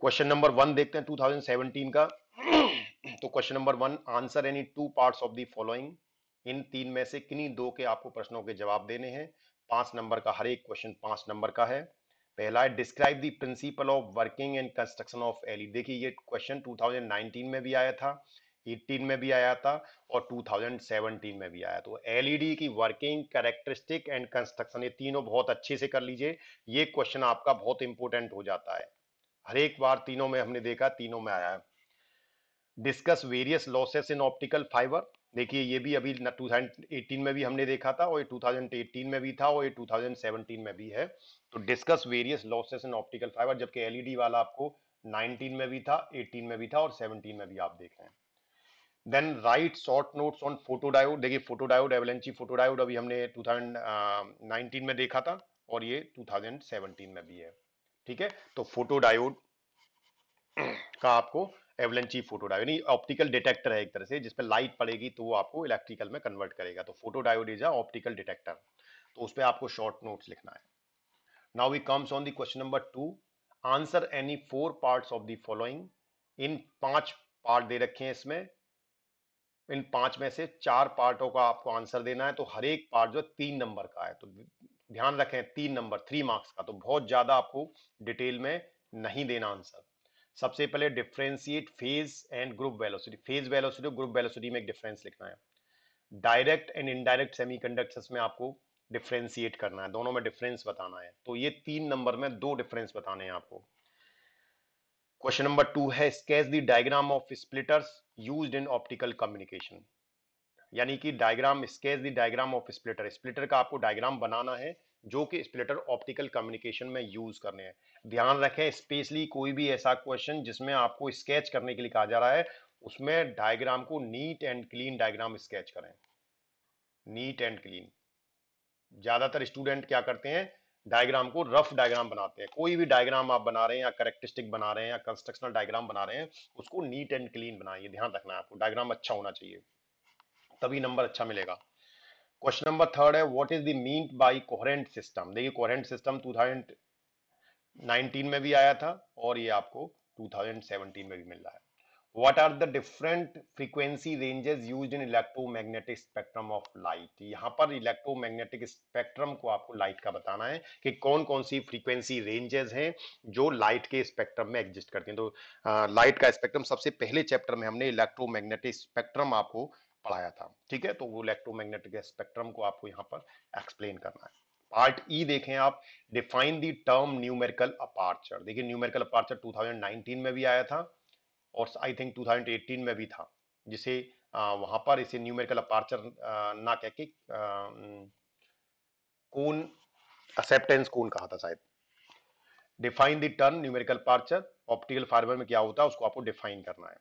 क्वेश्चन नंबर वन देखते हैं 2017 का <clears throat> तो question number one answer any two part of the following इन तीन में से किन्हीं दो के आपको प्रश्नों के जवाब देने हैं पांच नंबर का हर एक क्वेश्चन पांच नंबर का है पहला describe the principle of working and construction of LED देखिए ये क्वेश्चन 2019 में भी आया था 18 में भी आया था और 2017 में भी आया तो एलईडी e की वर्किंग कैरेक्टरिस्टिक एंड कंस्ट्रक्शन ये तीनों बहुत अच्छे से कर लीजिए ये क्वेश्चन आपका बहुत इंपॉर्टेंट हो जाता है हर एक बार तीनों में हमने देखा तीनों में आया है discuss various losses in optical fibre देखिए ये भी अभी 2018 में भी हमने देखा था और ये 2018 में भी था और ये 2017 में भी है तो discuss various losses in optical fibre जबकि एलईडी e वाला आपको 19 में भी था 18 में भी था और 17 में भी आप देख रहे हैं then write short notes on photodiode देखिए फोटोडायोड एवलेंची फोटोडायोड अभी हमने टू में देखा था और ये टू में भी है ठीक है तो फोटोडायोड का आपको एवलेंची फोटोडायोड यानी ऑप्टिकल डिटेक्टर है एक तरह से जिस पर लाइट पड़ेगी तो वो आपको इलेक्ट्रिकल में कन्वर्ट करेगा तो photodiode is a optical detector तो उस पर आपको शॉर्ट नोट्स लिखना है now we comes on the question number two answer any four part of the following इन पांच पार्ट दे रखे हैं इसमें इन पांच में से चार पार्टों का आपको आंसर देना है तो हर एक पार्ट जो तीन नंबर का है तो ध्यान रखें तीन नंबर थ्री मार्क्स का तो बहुत ज्यादा आपको डिटेल में नहीं देना आंसर सबसे पहले differentiate phase and group velocity phase velocity group velocity में एक डिफरेंस लिखना है डायरेक्ट एंड इनडायरेक्ट कंडक्टर्स में आपको डिफ्रेंसिएट करना है दोनों में डिफरेंस बताना है तो ये तीन नंबर में दो डिफरेंस बताने हैं आपको क्वेश्चन नंबर टू है sketch the diagram of splitters use in optical communication यानी कि diagram sketch the diagram of splitter splitter का आपको डायग्राम बनाना है जो कि स्प्लिटर ऑप्टिकल कम्युनिकेशन में यूज करने हैं ध्यान रखें स्पेशली कोई भी ऐसा क्वेश्चन जिसमें आपको स्केच करने के लिए कहा जा रहा है उसमें डायग्राम को neat and clean diagram sketch करें नीट एंड क्लीन ज्यादातर स्टूडेंट क्या करते हैं डायग्राम को रफ डायग्राम बनाते हैं कोई भी डायग्राम आप बना रहे हैं या करेक्टिस्टिक बना रहे हैं या कंस्ट्रक्शनल डायग्राम बना रहे हैं उसको नीट एंड क्लीन बनाइए ध्यान रखना है आपको डायग्राम अच्छा होना चाहिए तभी नंबर अच्छा मिलेगा क्वेश्चन नंबर थर्ड है what is the mean by coherent system देखिए कोहरेंट सिस्टम 2019 में भी आया था और ये आपको 2017 में भी मिल रहा है what are the different frequency ranges used in electromagnetic spectrum of light यहां पर इलेक्ट्रोमैग्नेटिक स्पेक्ट्रम को आपको लाइट का बताना है कि कौन कौन सी फ्रीक्वेंसी रेंजेस हैं जो लाइट के स्पेक्ट्रम में एग्जिस्ट करती हैं तो लाइट का स्पेक्ट्रम सबसे पहले चैप्टर में हमने इलेक्ट्रोमैग्नेटिक स्पेक्ट्रम आपको पढ़ाया था ठीक है तो वो इलेक्ट्रोमैग्नेटिक स्पेक्ट्रम को आपको यहाँ पर एक्सप्लेन करना है पार्ट ई e देखें आप define the term numerical aperture देखिए न्यूमेरिकल अपार्चर 2019 में भी आया था और आई थिंक 2018 में भी था जिसे आ, वहां पर इसे न्यूमेरिकल अपार्चर ना कह के कौन एक्सेप्टेंस कौन कहा था शायद define the term numerical aperture optical fibre में क्या होता है उसको आपको डिफाइन करना है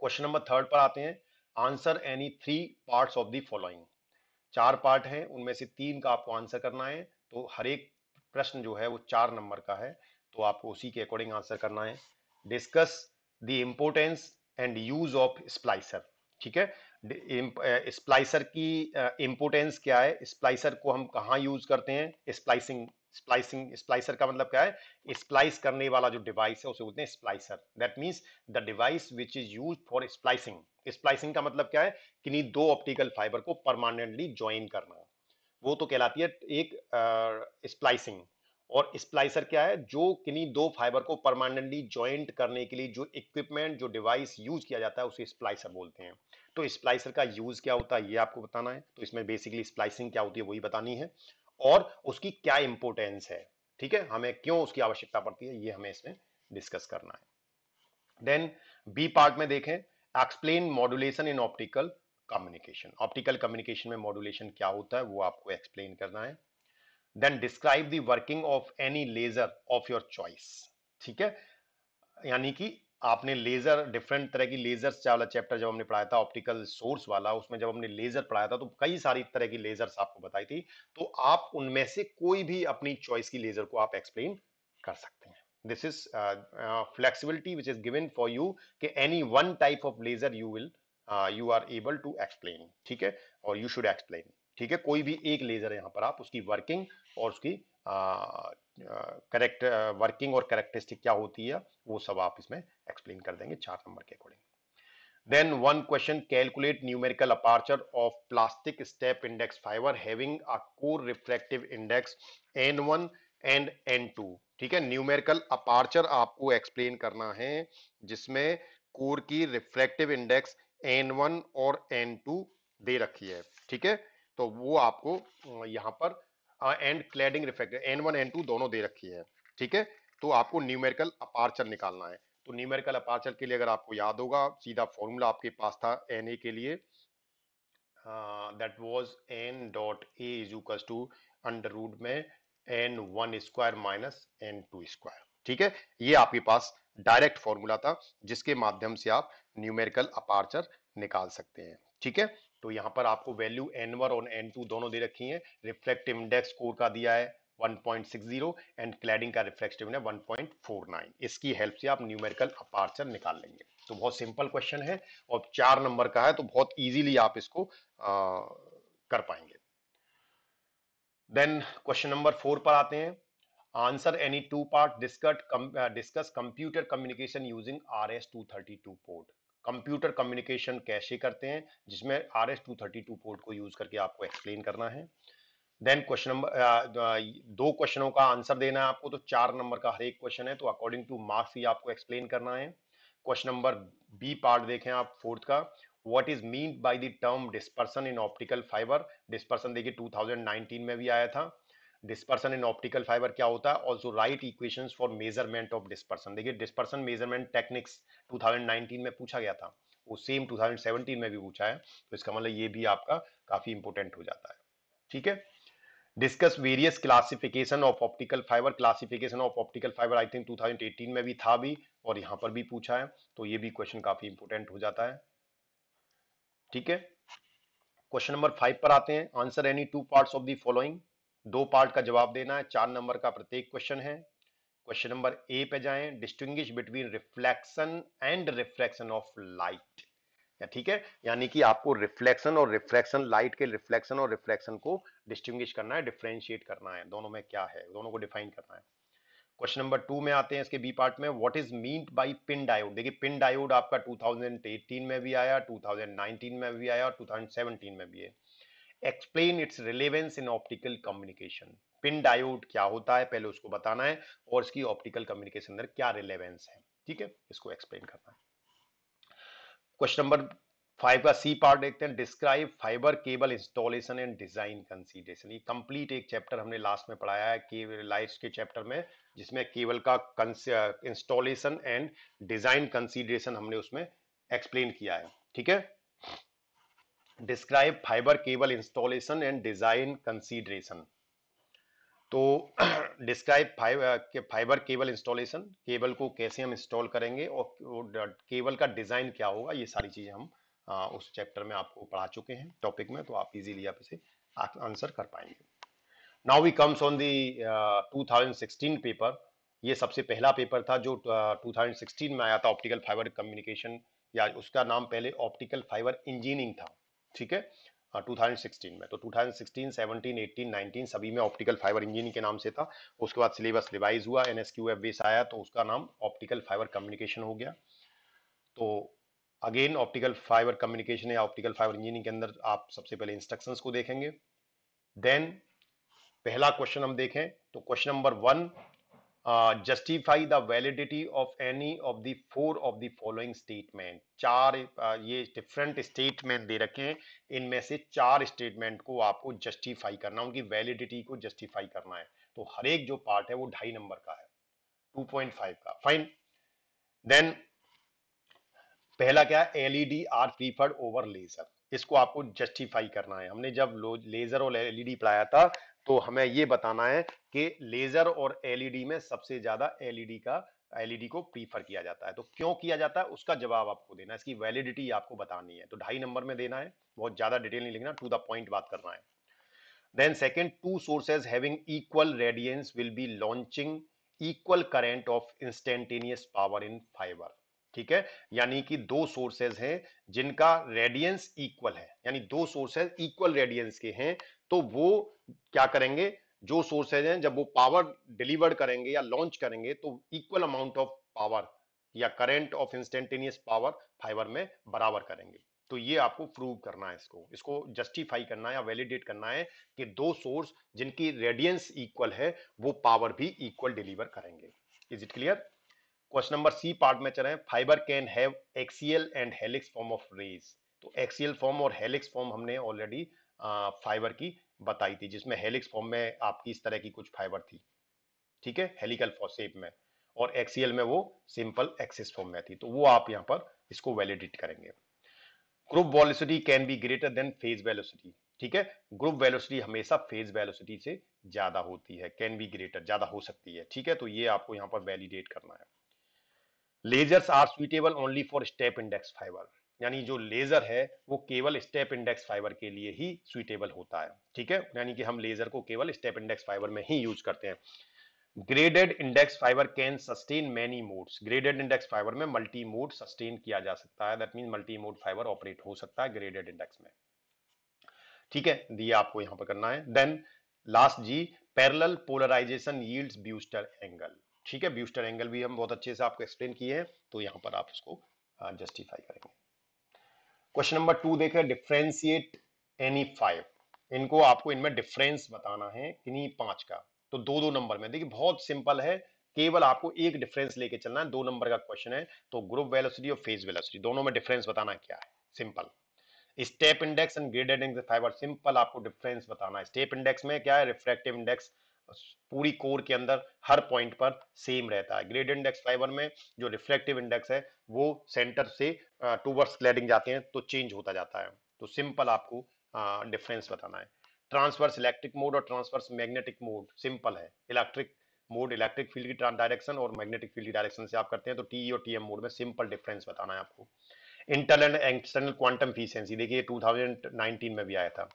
क्वेश्चन नंबर थर्ड पर आते हैं answer any three parts of the following चार पार्ट हैं उनमें से तीन का आपको आंसर करना है तो हर एक प्रश्न जो है वो चार नंबर का है तो आपको उसी के अकॉर्डिंग आंसर करना है discuss the importance and use of splicer ठीक है स्प्लाइसर uh, की इम्पोर्टेंस uh, क्या है स्प्लाइसर को हम कहाँ यूज करते हैं स्प्लाइसिंग स्प्लाइसिंग स्प्लाइसर का मतलब क्या है स्प्लाइस करने वाला जो डिवाइस है उसे बोलते हैं splicer that means the device which is use for splicing splicing का मतलब क्या है किन्हीं दो ऑप्टिकल फाइबर को परमानेंटली ज्वाइन करना वो तो कहलाती है एक स्प्लाइसिंग और स्प्लाइसर क्या है जो किन्हीं दो फाइबर को परमानेंटली ज्वाइंट करने के लिए जो इक्विपमेंट जो डिवाइस यूज किया जाता है उसे स्प्लाइसर बोलते हैं तो स्प्लाइसर का यूज क्या होता है ये आपको बताना है तो इसमें बेसिकली स्प्लाइसिंग क्या होती है वही बतानी है और उसकी क्या इंपोर्टेंस है ठीक है हमें क्यों उसकी आवश्यकता पड़ती है ये हमें इसमें डिस्कस करना है देन बी पार्ट में देखें explain modulation in optical communication optical communication में मॉडुलेशन क्या होता है वो आपको एक्सप्लेन करना है then describe the working of any laser of your choice ठीक है यानी कि आपने लेजर डिफरेंट तरह की लेजर वाला चैप्टर जब हमने पढ़ाया था ऑप्टिकल सोर्स वाला उसमें जब हमने लेजर पढ़ाया था तो कई सारी तरह की लेजर्स आपको बताई थी तो आप उनमें से कोई भी अपनी चॉइस की लेजर को आप एक्सप्लेन कर सकते This is uh, uh, flexibility which is given for you ke any one type of laser you will uh, you are able to explain ठीक है और you should explain ठीक है कोई भी एक लेजर यहाँ पर आप उसकी वर्किंग और उसकी करेक्ट वर्किंग और करेक्टरिस्टिक क्या होती है वो सब आप इसमें एक्सप्लेन कर देंगे चार नंबर के according then one question calculate numerical aperture of plastic step index fibre having a core refractive index N one and N two ठीक है न्यूमेरिकल अपार्चर आपको एक्सप्लेन करना है जिसमें कोर की रिफ्लेक्टिव इंडेक्स एन वन और एन टू दे रखी है ठीक है तो वो आपको यहाँ पर and cladding reflective N two दोनों दे रखी है ठीक है तो आपको न्यूमेरिकल अपार्चर निकालना है तो न्यूमेरिकल अपार्चर के लिए अगर आपको याद होगा सीधा फॉर्मूला आपके पास था एन ए के लिए that was N dot A is two under root में N one square minus N two square ठीक है ये आपके पास डायरेक्ट फॉर्मूला था जिसके माध्यम से आप न्यूमेरिकल अपार्चर निकाल सकते हैं ठीक है तो यहाँ पर आपको वैल्यू एन वन और एन टू दोनों दे रखी है रिफ्लेक्टिव इंडेक्स कोर का दिया है 1.60 एंड क्लैडिंग का रिफ्लेक्टिव है 1.49 इसकी हेल्प से आप न्यूमेरिकल अपार्चर निकाल लेंगे तो बहुत सिंपल क्वेश्चन है और चार नंबर का है तो बहुत इजीली आप इसको आ, कर पाएंगे देन क्वेश्चन नंबर फोर पर आते हैं आंसर एनी टू पार्ट डिस्कट discuss computer communication using R S two thirty two port computer communication कैसे करते हैं जिसमें R S two thirty two port को यूज करके आपको एक्सप्लेन करना है देन क्वेश्चन नंबर दो क्वेश्चनों का आंसर देना है आपको तो चार नंबर का हर एक क्वेश्चन है तो अकॉर्डिंग टू मार्क्स ही आपको एक्सप्लेन करना है क्वेश्चन नंबर बी पार्ट देखें आप फोर्थ का what is mean by the term dispersion in optical fibre dispersion देखिए 2019 में भी आया था डिस्पर्सन इन ऑप्टिकल फाइबर क्या होता है also write equation for measurement of dispersion देखिए डिस्पर्सन मेजरमेंट टेक्निक्स 2019 में पूछा गया था वो सेम 2017 में भी पूछा है तो इसका मतलब ये भी आपका काफी इंपोर्टेंट हो जाता है ठीक है discuss various classification of optical fibre classification of optical fibre I think 2018 में भी था भी और यहाँ पर भी पूछा है तो ये भी क्वेश्चन काफी इंपोर्टेंट हो जाता है ठीक है क्वेश्चन नंबर फाइव पर आते हैं answer any two parts of the following दो पार्ट का जवाब देना है चार नंबर का प्रत्येक क्वेश्चन है क्वेश्चन नंबर ए पे जाए distinguish between reflection and reflection of light ठीक है यानी कि आपको रिफ्लेक्शन और रिफ्लेक्शन लाइट के रिफ्लेक्शन और रिफ्लेक्शन को डिस्टिंग्विश करना है डिफ्रेंशिएट करना है दोनों में क्या है दोनों को डिफाइन करना है क्वेश्चन नंबर टू में आते हैं इसके बी पार्ट में what is meant by PIN diode देखिए पिन डायोड आपका 2018 में भी आया 2019 में भी आया और 2017 में भी है explain its relevance in optical communication PIN diode क्या होता है पहले उसको बताना है और इसकी ऑप्टिकल कम्युनिकेशन अंदर क्या रिलेवेंस है ठीक है इसको एक्सप्लेन करना है क्वेश्चन नंबर फाइव का सी पार्ट देखते हैं describe fibre cable installation and design consideration ये कंप्लीट एक चैप्टर हमने लास्ट में पढ़ाया है केबल लाइट्स के चैप्टर में जिसमें केबल का इंस्टॉलेशन एंड डिजाइन कंसीडरेशन हमने उसमें एक्सप्लेन किया है ठीक है describe fibre cable installation and design consideration तो describe fibre cable installation cable को कैसे हम इंस्टॉल करेंगे और केबल का डिजाइन क्या होगा ये सारी चीजें हम आ, उस चैप्टर में आपको पढ़ा चुके हैं टॉपिक में तो आप इजीली आप इसे आंसर कर पाएंगे now we comes on the 2016 paper ये सबसे पहला पेपर था जो uh, 2016 में आया था ऑप्टिकल फाइबर कम्युनिकेशन या उसका नाम पहले ऑप्टिकल फाइबर इंजीनियरिंग था ठीक है टू थाउजेंड सिक्सटीन में तो two thousand sixteen seventeen eighteen nineteen सभी में ऑप्टिकल फाइबर इंजीनियरिंग के नाम से था उसके बाद सिलेबस रिवाइज हुआ एन एस बेस आया तो उसका नाम ऑप्टिकल फाइबर कम्युनिकेशन हो गया तो अगेन ऑप्टिकल फाइबर कम्युनिकेशन या ऑप्टिकल फाइबर इंजीनियरिंग के अंदर आप सबसे पहले इंस्ट्रक्शंस को देखेंगे देन पहला क्वेश्चन हम देखें तो question number one justify the validity of any of the four of the following statement चार ये डिफरेंट स्टेटमेंट दे रखे हैं इनमें से चार स्टेटमेंट को आपको जस्टिफाई करना उनकी वैलिडिटी को जस्टिफाई करना है तो हर एक जो पार्ट है वो ढाई नंबर का है 2.5 का फाइन देन पहला क्या है LED are preferred over laser इसको आपको जस्टिफाई करना है हमने जब लेजर और एलईडी e पढ़ाया था तो हमें ये बताना है कि लेजर और एलईडी e में सबसे ज्यादा एलईडी e का एलईडी को प्रीफर किया जाता है तो क्यों किया जाता है उसका जवाब आपको देना है इसकी वैलिडिटी आपको बतानी है तो ढाई नंबर में देना है बहुत ज्यादा डिटेल नहीं लिखना टू द पॉइंट बात करना है then second two sources having equal radiance will be launching equal current of instantaneous power in fibre ठीक है यानी कि दो सोर्सेज हैं जिनका रेडियंस इक्वल है यानी दो सोर्सेज इक्वल रेडियंस के हैं तो वो क्या करेंगे जो सोर्सेज हैं जब वो पावर डिलीवर करेंगे या लॉन्च करेंगे तो इक्वल अमाउंट ऑफ पावर या current of instantaneous power fibre में बराबर करेंगे तो ये आपको प्रूव करना है इसको इसको जस्टिफाई करना है या वैलिडेट करना है कि दो सोर्स जिनकी रेडियंस इक्वल है वो पावर भी इक्वल डिलीवर करेंगे is it clear question number C part में चले fibre can have axial and helix form of rays तो एक्सीएल फॉर्म और हेलिक्स फॉर्म हमने ऑलरेडी फाइबर की बताई थी जिसमें हेलिक्स फॉर्म में आपकी इस तरह की कुछ फाइबर थी ठीक है हेलिकल शेप में और एक्सीएल में वो सिंपल एक्सिस फॉर्म में थी तो वो आप यहाँ पर इसको वैलिडेट करेंगे group velocity can be greater than phase velocity ठीक है ग्रुप वेलोसिटी हमेशा फेज वेलोसिटी से ज्यादा होती है कैन बी ग्रेटर ज्यादा हो सकती है ठीक है तो ये आपको यहाँ पर वैलिडेट करना है lasers are suitable only for step index fibre यानी जो लेजर है वो केवल स्टेप इंडेक्स फाइबर के लिए ही सुइटेबल होता है ठीक है यानी कि हम लेजर को केवल स्टेप इंडेक्स फाइबर में ही यूज करते हैं graded index fibre can sustain many modes graded index fibre में मल्टी मोड सस्टेन किया जा सकता है that mean multi mode fibre operate हो सकता है ग्रेडेड इंडेक्स में ठीक है दिए आपको यहां पर करना है then last G parallel polarisation yield Brewster angle ठीक है ब्यूस्टर एंगल भी हम बहुत अच्छे से आपको एक्सप्लेन किए हैं तो यहाँ पर आप उसको जस्टिफाई हाँ, करेंगे क्वेश्चन नंबर टू देखें डिफ्रेंसिएट एनी फाइव इनको आपको इनमें डिफरेंस बताना है इन्हीं पांच का तो दो दो नंबर में देखिए बहुत सिंपल है केवल आपको एक डिफरेंस लेके चलना है दो नंबर का क्वेश्चन है तो ग्रुप वेलोसिटी और फेज वेलोसिटी दोनों में डिफरेंस बताना क्या है simple step index and graded index fibre simple आपको डिफरेंस बताना है स्टेप इंडेक्स में क्या है रिफ्रेक्टिव इंडेक्स पूरी कोर के अंदर हर पॉइंट पर सेम रहता है ग्रेड इंडेक्स फाइबर में जो रिफ्लेक्टिव इंडेक्स है वो सेंटर से टूवर्ड्स क्लैडिंग जाते हैं तो चेंज होता जाता है तो सिंपल आपको डिफरेंस बताना है ट्रांसवर्स इलेक्ट्रिक मोड और ट्रांसवर्स मैग्नेटिक मोड सिंपल है इलेक्ट्रिक मोड इलेक्ट्रिक फील्ड की डायरेक्शन और मैग्नेटिक फील्ड की डायरेक्शन से आप करते हैं तो टीई e और टीएम मोड में सिंपल डिफरेंस बताना है आपको internal and external quantum efficiency देखिए 2019 में भी आया था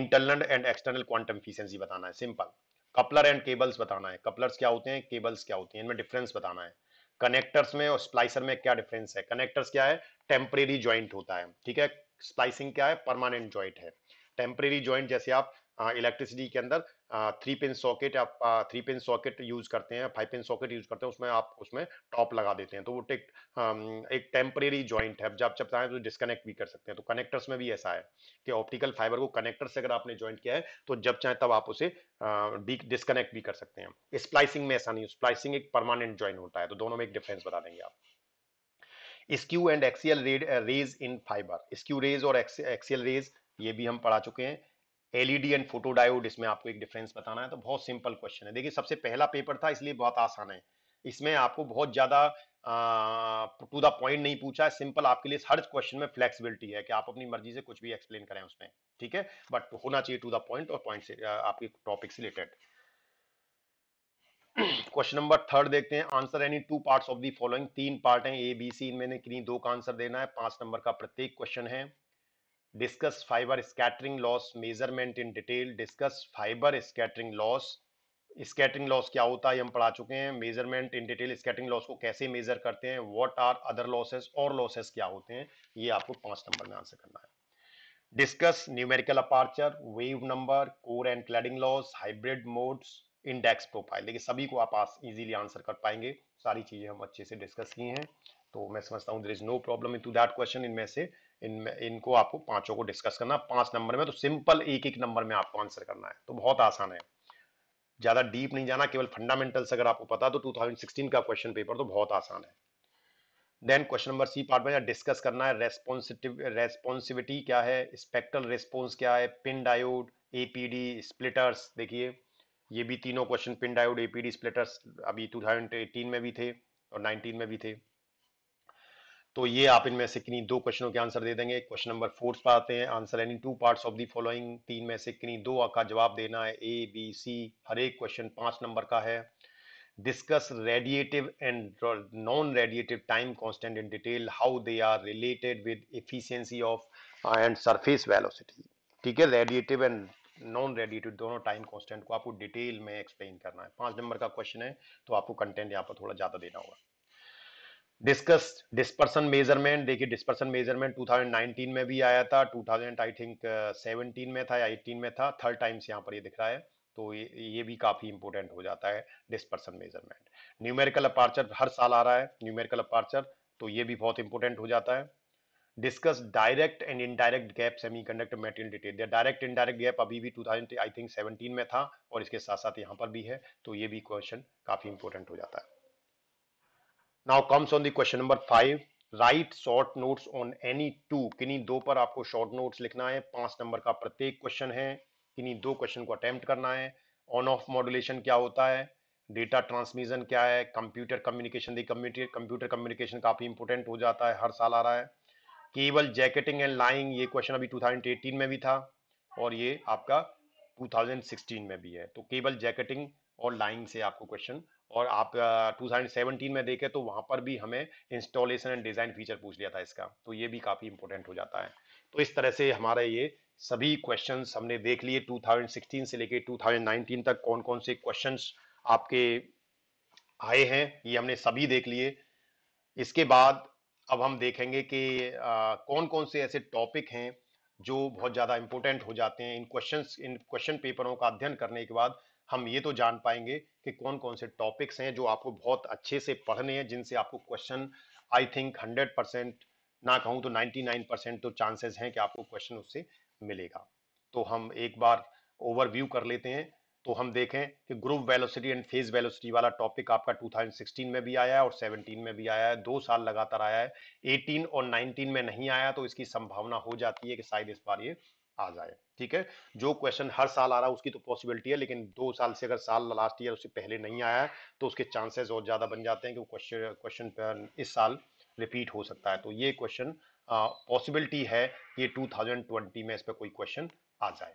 internal and external quantum efficiency बताना है सिंपल कपलर एंड केबल्स बताना है कपलर्स क्या होते हैं केबल्स क्या होती हैं इनमें डिफरेंस बताना है कनेक्टर्स में और स्प्लाइसर में क्या डिफरेंस है कनेक्टर्स क्या है टेम्परेरी ज्वाइंट होता है ठीक है स्प्लाइसिंग क्या है परमानेंट ज्वाइंट है टेम्परेरी ज्वाइंट जैसे आप इलेक्ट्रिसिटी के अंदर थ्री पिन सॉकेट आप थ्री पिन सॉकेट यूज़ करते हैं फाइव पिन सॉकेट यूज़ करते हैं उसमें आप उसमें टॉप लगा देते हैं तो वो टेक एक टेम्परेरी जॉइंट है जब जब चाहें तो डिस्कनेक्ट भी कर सकते हैं तो कनेक्टर्स में भी ऐसा है कि ऑप्टिकल फाइबर को कनेक्टर से अगर आपने ज्वाइंट किया है तो जब चाहे तब आप उसे डिस्कनेक्ट भी कर सकते हैं स्प्लाइसिंग में ऐसा नहीं स्प्लाइसिंग एक परमानेंट ज्वाइन होता है तो दोनों में एक डिफरेंस बता देंगे आप skew and axial rays in fibre skew rays और एक्सीएल रेज ये भी हम पढ़ा चुके हैं एलईडी एंड फोटोडायोड इसमें आपको एक डिफरेंस बताना है तो बहुत सिंपल क्वेश्चन है देखिए सबसे पहला पेपर था इसलिए बहुत आसान है इसमें आपको बहुत ज्यादा टू द पॉइंट नहीं पूछा है सिंपल आपके लिए हर क्वेश्चन में फ्लेक्सिबिलिटी है कि आप अपनी मर्जी से कुछ भी एक्सप्लेन करें उसमें ठीक है बट होना चाहिए टू द पॉइंट और पॉइंट से आपके टॉपिक से रिलेटेड क्वेश्चन नंबर थर्ड देखते हैं answer any two parts of the following तीन पार्ट हैं ए बी सी इनमें किन्हीं दो का आंसर देना है पांच नंबर का प्रत्येक क्वेश्चन है discuss fibre scattering loss measurement in detail discuss fibre scattering loss scattering loss क्या होता है हम पढ़ा चुके हैं measurement in detail scattering loss को कैसे मेजर करते हैं व्हाट आर अदर लॉसेस और लॉसेस क्या होते हैं ये आपको पांच नंबर में आंसर करना है discuss numerical aperture wave number core and cladding loss hybrid modes index profile देखिए सभी को आप इजीली आंसर कर पाएंगे सारी चीजें हम अच्छे से डिस्कस किए हैं तो मैं समझता हूँ there is no problem in to that question इनमें से इन इनको आपको पांचों को डिस्कस करना पांच नंबर में तो सिंपल एक एक नंबर में आपको आंसर करना है तो बहुत आसान है ज्यादा डीप नहीं जाना केवल फंडामेंटल्स अगर आपको पता तो 2016 का क्वेश्चन पेपर तो बहुत आसान है then question number C part में डिस्कस करना है रेस्पॉन्सिटिव रेस्पॉन्सिविटी क्या है स्पेक्ट्रल रिस्पॉन्स क्या है पिन डायोड एपीडी स्प्लिटर्स देखिए ये भी तीनों question PIN diode APD splitters अभी टू में भी थे और नाइनटीन में भी थे तो ये आप इनमें से किन्हीं दो क्वेश्चनों के आंसर दे देंगे क्वेश्चन नंबर फोर्थ पर आते हैं answer any two parts of the following तीन में से किन्हीं दो का जवाब देना है ए बी सी हर एक क्वेश्चन पांच नंबर का है discuss radiative and non radiative time constant in detail how they are related with efficiency of and surface velocity ठीक है रेडिएटिव एंड नॉन रेडिएटिव दोनों टाइम कॉन्स्टेंट को आपको डिटेल में एक्सप्लेन करना है पांच नंबर का क्वेश्चन है तो आपको कंटेंट यहाँ पर थोड़ा ज़्यादा देना होगा डिस्कस डिस्पर्सन मेजरमेंट देखिए डिस्पर्सन मेजरमेंट 2019 में भी आया था 2000 आई थिंक 17 में था या 18 में था थर्ड टाइम्स यहाँ पर ये दिख रहा है तो ये ये भी काफ़ी इंपॉर्टेंट हो जाता है डिस्पर्सन मेजरमेंट न्यूमेरिकल अपार्चर हर साल आ रहा है न्यूमेरिकल अपार्चर तो ये भी बहुत इंपॉर्टेंट हो जाता है discuss direct and indirect gap semiconductor material detail direct indirect gap अभी भी 2000 आई थिंक 17 में था और इसके साथ साथ यहाँ पर भी है तो ये भी क्वेश्चन काफ़ी इंपॉर्टेंट हो जाता है now comes on the question number five write short notes on any two किन्हीं दो पर आपको शॉर्ट नोट्स लिखना है पांच नंबर का प्रत्येक क्वेश्चन है किन्हीं दो क्वेश्चन को अटेम्प्ट करना है ऑन ऑफ मॉड्यूलेशन क्या होता है डेटा ट्रांसमिशन क्या है computer communication the computer communication काफ़ी इंपोर्टेंट हो जाता है हर साल आ रहा है केवल जैकेटिंग एंड लाइंग ये क्वेश्चन अभी 2018 में भी था और ये आपका 2016 में भी है तो केवल जैकेटिंग और लाइंग से आपको क्वेश्चन और आप टू सेवनटीन में देखें तो वहाँ पर भी हमें इंस्टॉलेशन एंड डिज़ाइन फीचर पूछ लिया था इसका तो ये भी काफ़ी इंपॉर्टेंट हो जाता है तो इस तरह से हमारे ये सभी क्वेश्चन हमने देख लिए 2016 से लेके 2019 तक कौन कौन से क्वेश्चन आपके आए हैं ये हमने सभी देख लिए इसके बाद अब हम देखेंगे कि कौन कौन से ऐसे टॉपिक हैं जो बहुत ज़्यादा इंपॉर्टेंट हो जाते हैं इन क्वेश्चन इन क्वेश्चन पेपरों का अध्ययन करने के बाद हम ये तो जान पाएंगे कि कौन कौन से टॉपिक्स हैं जो आपको बहुत अच्छे से पढ़ने हैं जिनसे आपको question I think hundred percent ना कहूँ तो नाइन्टी नाइन परसेंट तो चांसेस हैं कि आपको क्वेश्चन उससे मिलेगा तो हम एक बार ओवरव्यू कर लेते हैं तो हम देखें कि group velocity and phase velocity वाला टॉपिक आपका 2016 में भी आया है और 17 में भी आया है दो साल लगातार आया है 18 और 19 में नहीं आया तो इसकी संभावना हो जाती है कि शायद इस बार ये आ जाए ठीक है जो क्वेश्चन हर साल आ रहा है उसकी तो पॉसिबिलिटी है लेकिन दो साल से अगर साल लास्ट ईयर उससे पहले नहीं आया तो उसके चांसेस और ज़्यादा बन जाते हैं कि क्वेश्चन क्वेश्चन इस साल रिपीट हो सकता है तो ये क्वेश्चन पॉसिबिलिटी है ये 2020 में इस पर कोई क्वेश्चन आ जाए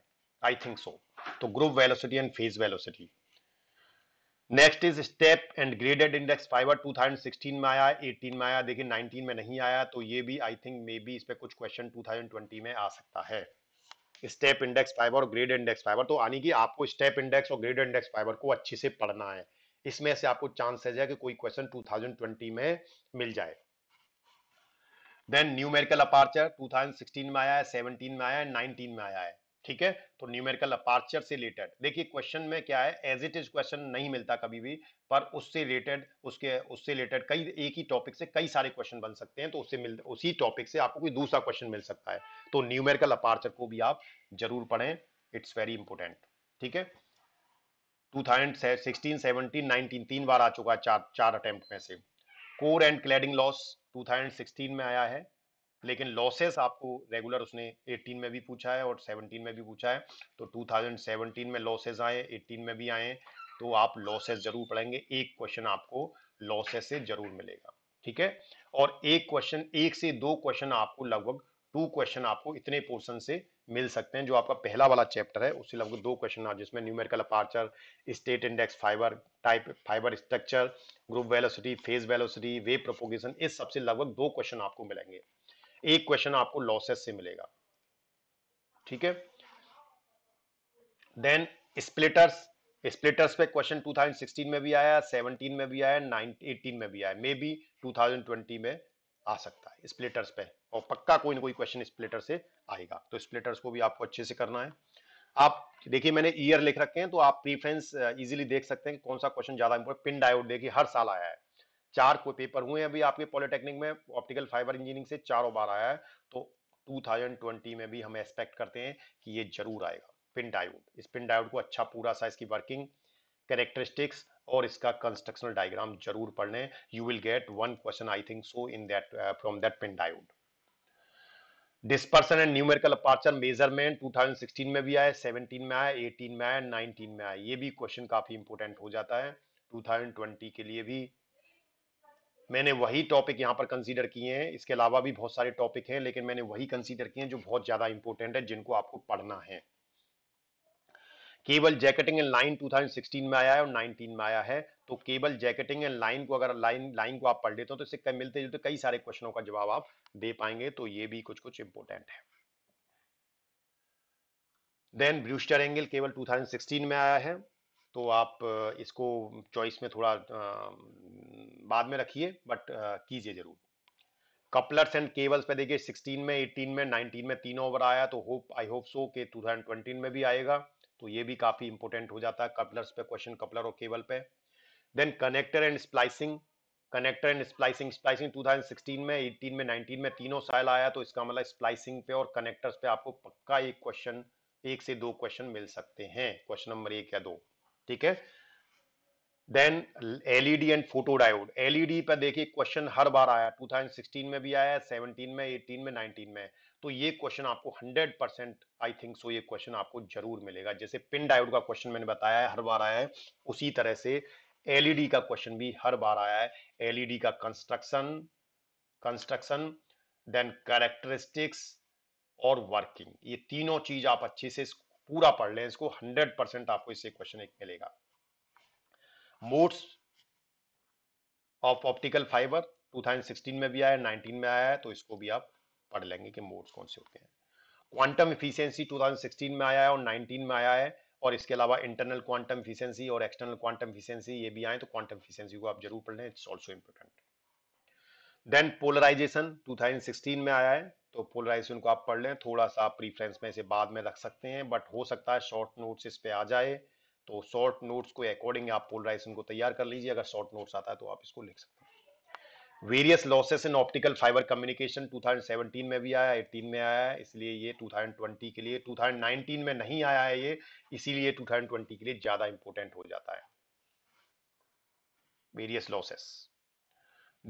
आई थिंक सो तो group velocity and phase velocity next is step and graded index fibre 2016 में आया 18 में आया देखिए 19 में नहीं आया तो ये भी आई थिंक मे बी इस पर कुछ क्वेश्चन 2020 में आ सकता है स्टेप इंडेक्स फाइबर और ग्रेड इंडेक्स फाइबर तो यानी कि आपको स्टेप इंडेक्स और ग्रेड इंडेक्स फाइबर को अच्छे से पढ़ना है इसमें से आपको चांसेज है कि कोई क्वेश्चन 2020 में मिल जाए देन न्यूमेरिकल अपार्चर 2016 में आया है 17 में आया है 19 में आया है ठीक है तो न्यूमेरिकल अपार्चर से रिलेटेड देखिए क्वेश्चन में क्या है एज इट इज क्वेश्चन नहीं मिलता कभी भी पर उससे रिलेटेड उसके उससे रिलेटेड कई एक ही टॉपिक से कई सारे क्वेश्चन बन सकते हैं तो उससे मिल उसी टॉपिक से आपको कोई दूसरा क्वेश्चन मिल सकता है तो न्यूमेरिकल अपार्चर को भी आप जरूर पढ़ें इट्स वेरी इंपॉर्टेंट ठीक है two thousand sixteen seventeen nineteen तीन बार आ चुका है चार चार अटेम्प्ट में से core and cladding loss sixteen में आया है लेकिन लॉसेस आपको रेगुलर उसने 18 में भी पूछा है और 17 में भी पूछा है तो 2017 में लॉसेस आए 18 में भी आए तो आप लॉसेस जरूर पढ़ेंगे एक क्वेश्चन आपको लॉसेस से जरूर मिलेगा ठीक है और एक क्वेश्चन एक से दो क्वेश्चन आपको लगभग टू क्वेश्चन आपको इतने पोर्सन से मिल सकते हैं जो आपका पहला वाला चैप्टर है उससे लगभग दो क्वेश्चन जिसमें numerical aperture step index fibre type fibre structure group velocity phase velocity wave propagation इस सबसे लगभग दो क्वेश्चन आपको मिलेंगे एक क्वेश्चन आपको लॉसेस से मिलेगा ठीक है देन स्प्लिटर्स स्प्लिटर्स पे क्वेश्चन 2016 में भी आया 17 में भी आया 18 में भी आया मे बी 2020 में आ सकता है स्प्लिटर्स पे और पक्का कोई ना कोई क्वेश्चन स्प्लिटर से आएगा तो स्प्लिटर्स को भी आपको अच्छे से करना है आप देखिए मैंने ईयर लिख रखे हैं तो आप प्रीफ्रेंस इजीली uh, देख सकते हैं कि कौन सा क्वेश्चन ज्यादा इंपोर्टेंट पिन डायोड देखिए हर साल आया है चार कोई पेपर हुए हैं अभी आपके पॉलिटेक्निक में ऑप्टिकल फाइबर इंजीनियरिंग से चारों बार आया है तो 2020 में भी हम एक्सपेक्ट करते हैं कि ये जरूर आएगा पिन डायोड इस पिन डायोड को अच्छा पूरा सा इसकी वर्किंग करेक्टरिस्टिक्स और इसका कंस्ट्रक्शनल डायग्राम जरूर पढ़ लें you will get one question I think so in that from that PIN diode dispersion and numerical aperture measurement 2016 में भी आया 17 में आया 18 में आया 19 में आया ये भी क्वेश्चन काफी इंपोर्टेंट हो जाता है 2020 के लिए भी मैंने वही टॉपिक यहाँ पर कंसीडर किए हैं इसके अलावा भी बहुत सारे टॉपिक हैं लेकिन मैंने वही कंसीडर किए हैं जो बहुत ज्यादा इंपॉर्टेंट है जिनको आपको पढ़ना है केबल जैकेटिंग एंड लाइन 2016 में आया है और 19 में आया है तो केबल जैकेटिंग एंड लाइन को अगर लाइन लाइन को आप पढ़ लेते हो तो इससे मिलते जुलते कई सारे क्वेश्चनों का जवाब आप दे पाएंगे तो ये भी कुछ कुछ इंपॉर्टेंट है देन ब्रूस्टर एंगल केवल 2016 में आया है तो आप इसको चॉइस में थोड़ा बाद में रखिए बट कीजिए जरूर कपलर्स एंड केबल्स पे देखिए 16 में 18 में 19 में तीन ओवर आया तो होप आई होप सो के 2020 में भी आएगा तो ये भी काफ़ी इंपोर्टेंट हो जाता है कपलर्स पे क्वेश्चन कपलर और केबल पे then connector and splicing connector and splicing splicing 2016 में 18 में 19 में तीनों साल आया तो इसका मतलब स्प्लाइसिंग पे और कनेक्टर्स पे आपको पक्का एक क्वेश्चन एक से दो क्वेश्चन मिल सकते हैं क्वेश्चन नंबर एक या दो ठीक है then LED and photodiode LED पर देखिए क्वेश्चन हर बार आया 2016 में भी आया 17 में 18 में 19 में तो ये क्वेश्चन आपको 100 परसेंट आई थिंक सो ये क्वेश्चन आपको जरूर मिलेगा जैसे पिन डायोड का क्वेश्चन मैंने बताया है हर बार आया है उसी तरह से एलईडी e का क्वेश्चन भी हर बार आया है एलईडी e का कंस्ट्रक्शन कंस्ट्रक्शन देन कैरेक्टरिस्टिक्स और वर्किंग ये तीनों चीज आप अच्छे से पूरा पढ़ लें इसको 100 परसेंट आपको इससे क्वेश्चन एक मिलेगा मोड्स ऑफ ऑप्टिकल फाइबर 2016 में भी आया 19 में आया है तो इसको भी आप पढ़ लेंगे कि मोड्स कौन से होते हैं क्वांटम इफिशियंसी 2016 में आया है और 19 में आया है और इसके अलावा इंटरनल क्वांटम इफिशियंसी और एक्सटर्नल क्वांटम इफिशियंसी ये भी आए तो क्वांटम इफिशियंसी को आप जरूर पढ़ लें it's also important then polarisation 2016 में आया है तो पोलराइजेशन को आप पढ़ लें थोड़ा सा आप प्रीफ्रेंस में इसे बाद में रख सकते हैं बट हो सकता है शॉर्ट नोट्स इस पर आ जाए तो शॉर्ट नोट्स को अकॉर्डिंग आप पोलराइजेशन को तैयार कर लीजिए अगर शॉर्ट नोट्स आता है तो आप इसको लिख सकते हैं various losses in optical fibre communication 2017 में भी आया 18 में आया है इसलिए ये 2020 के लिए 2019 में नहीं आया है ये इसीलिए 2020 के लिए ज़्यादा इंपॉर्टेंट हो जाता है various losses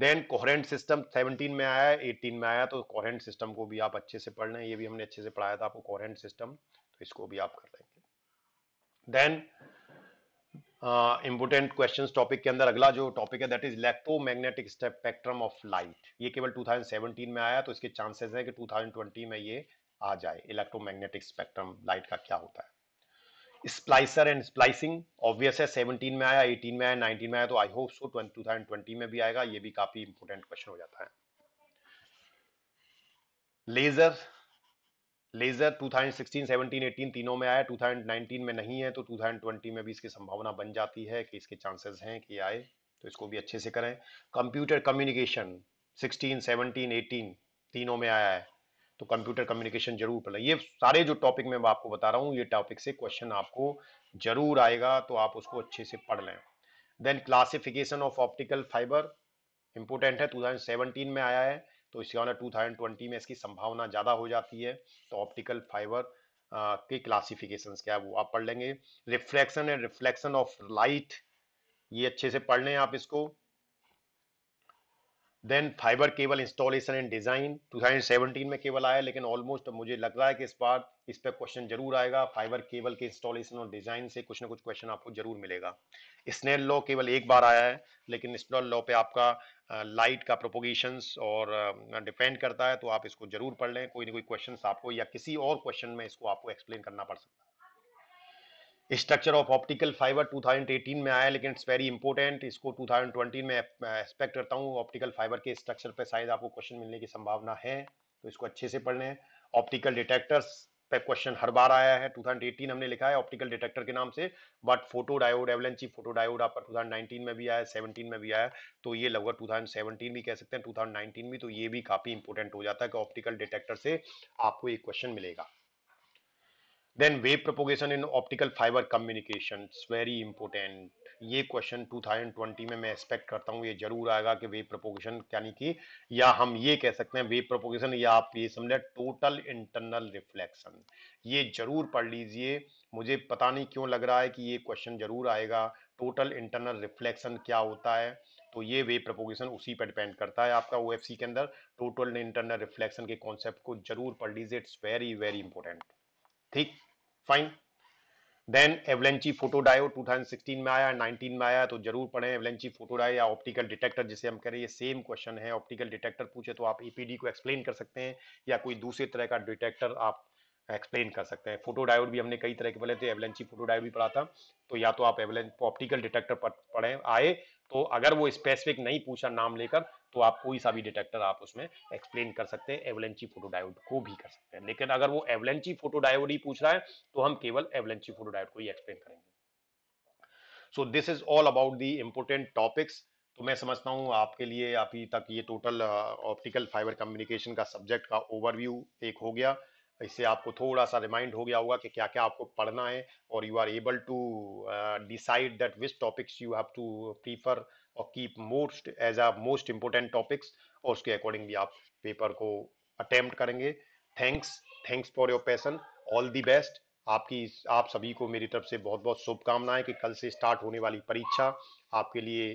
then coherent system 17 में आया 18 में आया तो कोहरेंट सिस्टम को भी आप अच्छे से पढ़ लें ये भी हमने अच्छे से पढ़ाया था आपको कोहरेंट सिस्टम तो इसको भी आप कर लेंगे देन इम्पोर्टेंट क्वेश्चंस टॉपिक के अंदर अगला जो टॉपिक है that is electromagnetic spectrum of light ये केवल 2017 में आया तो इसके चांसेस है कि 2020 में ये आ जाए इलेक्ट्रोमैग्नेटिक स्पेक्ट्रम लाइट का क्या होता है स्प्लाइसर एंड स्प्लाइसिंग ऑब्वियस है 17 में आया 18 में आया 19 में आया तो आई होप सो 2020 में भी आएगा ये भी काफी इंपोर्टेंट क्वेश्चन हो जाता है लेजर लेजर 2016 17 18 तीनों में आया 2019 में नहीं है तो 2020 में भी इसकी संभावना बन जाती है कि इसके चांसेस हैं कि आए तो इसको भी अच्छे से करें कंप्यूटर कम्युनिकेशन 16 17 18 तीनों में आया है तो कंप्यूटर कम्युनिकेशन जरूर पढ़ना ये सारे जो टॉपिक मैं आपको बता रहा हूँ ये टॉपिक से क्वेश्चन आपको जरूर आएगा तो आप उसको अच्छे से पढ़ लें then classification of optical fibre important है 2017 में आया है तो इसके वाला 2020 में इसकी संभावना ज़्यादा हो जाती है तो ऑप्टिकल फाइबर के क्लासिफिकेशन क्या है वो आप पढ़ लेंगे reflection and reflection of light ये अच्छे से पढ़ लें आप इसको then fibre cable installation and design 2017 में केबल आया लेकिन ऑलमोस्ट मुझे लग रहा है कि इस बार इस पर क्वेश्चन जरूर आएगा फाइबर केबल के इंस्टॉलेशन और डिज़ाइन से कुछ ना कुछ क्वेश्चन आपको जरूर मिलेगा स्नेल लॉ केवल एक बार आया है लेकिन स्नेल लॉ पे आपका लाइट का प्रोपोगेशन और डिपेंड करता है तो आप इसको जरूर पढ़ लें कोई ना कोई क्वेश्चन आपको या किसी और क्वेश्चन में इसको आपको एक्सप्लेन करना पड़ सकता है स्ट्रक्चर ऑफ ऑप्टिकल फाइबर 2018 में आया लेकिन इट्स वेरी इंपॉर्टेंट इसको 2020 में एक्सपेक्ट करता हूँ ऑप्टिकल फाइबर के स्ट्रक्चर पे शायद आपको क्वेश्चन मिलने की संभावना है तो इसको अच्छे से पढ़ने हैं ऑप्टिकल डिटेक्टर्स पे क्वेश्चन हर बार आया है 2018 हमने लिखा है ऑप्टिकल डिटेक्टर के नाम से but photo diode avalanche photo diode आपका टू में भी आया सेवनटीन में भी आया तो ये लगभग टू भी कह सकते हैं टू भी तो ये भी काफ़ी इंपॉर्टेंट हो जाता है कि ऑप्टिकल डिटेक्टर से आपको एक क्वेश्चन मिलेगा then wave propagation in optical fibre communication very important ये क्वेश्चन 2020 में मैं एक्सपेक्ट करता हूँ ये जरूर आएगा कि वेव प्रोपोगेशन यानी कि या हम ये कह सकते हैं वेव प्रोपोगेशन या आप ये समझे टोटल इंटरनल रिफ्लेक्शन ये जरूर पढ़ लीजिए मुझे पता नहीं क्यों लग रहा है कि ये क्वेश्चन जरूर आएगा टोटल इंटरनल रिफ्लेक्शन क्या होता है तो ये वेव प्रोपोगेशन उसी पर डिपेंड करता है आपका ओ के अंदर टोटल इंटरनल रिफ्लेक्शन के कॉन्सेप्ट को जरूर पढ़ लीजिए इट्स वेरी वेरी इंपॉर्टेंट ठीक फाइन देन एवलेंची फोटोडायो 2016 में आया 19 में आया तो जरूर पढ़े एवलेंची फोटोडायो या ऑप्टिकल डिटेक्टर जिसे हम कह रहे हैं सेम क्वेश्चन है ऑप्टिकल डिटेक्टर पूछे तो आप ईपीडी को एक्सप्लेन कर सकते हैं या कोई दूसरे तरह का डिटेक्टर आप एक्सप्लेन कर सकते हैं फोटोडायोड भी हमने कई तरह के बोले थे एवलेंची फोटोडायोड भी पढ़ा था तो या तो आप एवलें ऑप्टिकल डिटेक्टर पढ़ें आए तो अगर वो स्पेसिफिक नहीं पूछा नाम लेकर तो आप कोई सा भी डिटेक्टर आप उसमें एक्सप्लेन कर सकते हैं एवलेंची फोटोडायोड को भी कर सकते हैं लेकिन अगर वो एवलेंची फोटोडायोड ही पूछ रहा है तो हम केवल एवलेंची फोटोडायोड को ही एक्सप्लेन करेंगे so this is all about the important topics तो मैं समझता हूँ आपके लिए अभी तक ये टोटल ऑप्टिकल फाइबर कम्युनिकेशन का सब्जेक्ट का ओवरव्यू एक हो गया इससे आपको थोड़ा सा रिमाइंड हो गया होगा कि क्या क्या आपको पढ़ना है और you are able to decide that which topics you have to prefer और keep most as a most important topics और उसके अकॉर्डिंगली आप पेपर को अटेम्प्ट करेंगे thanks thanks for your patience all the best आपकी आप सभी को मेरी तरफ से बहुत बहुत शुभकामनाएं कि कल से स्टार्ट होने वाली परीक्षा आपके लिए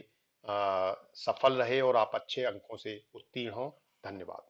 आ, सफल रहे और आप अच्छे अंकों से उत्तीर्ण हों धन्यवाद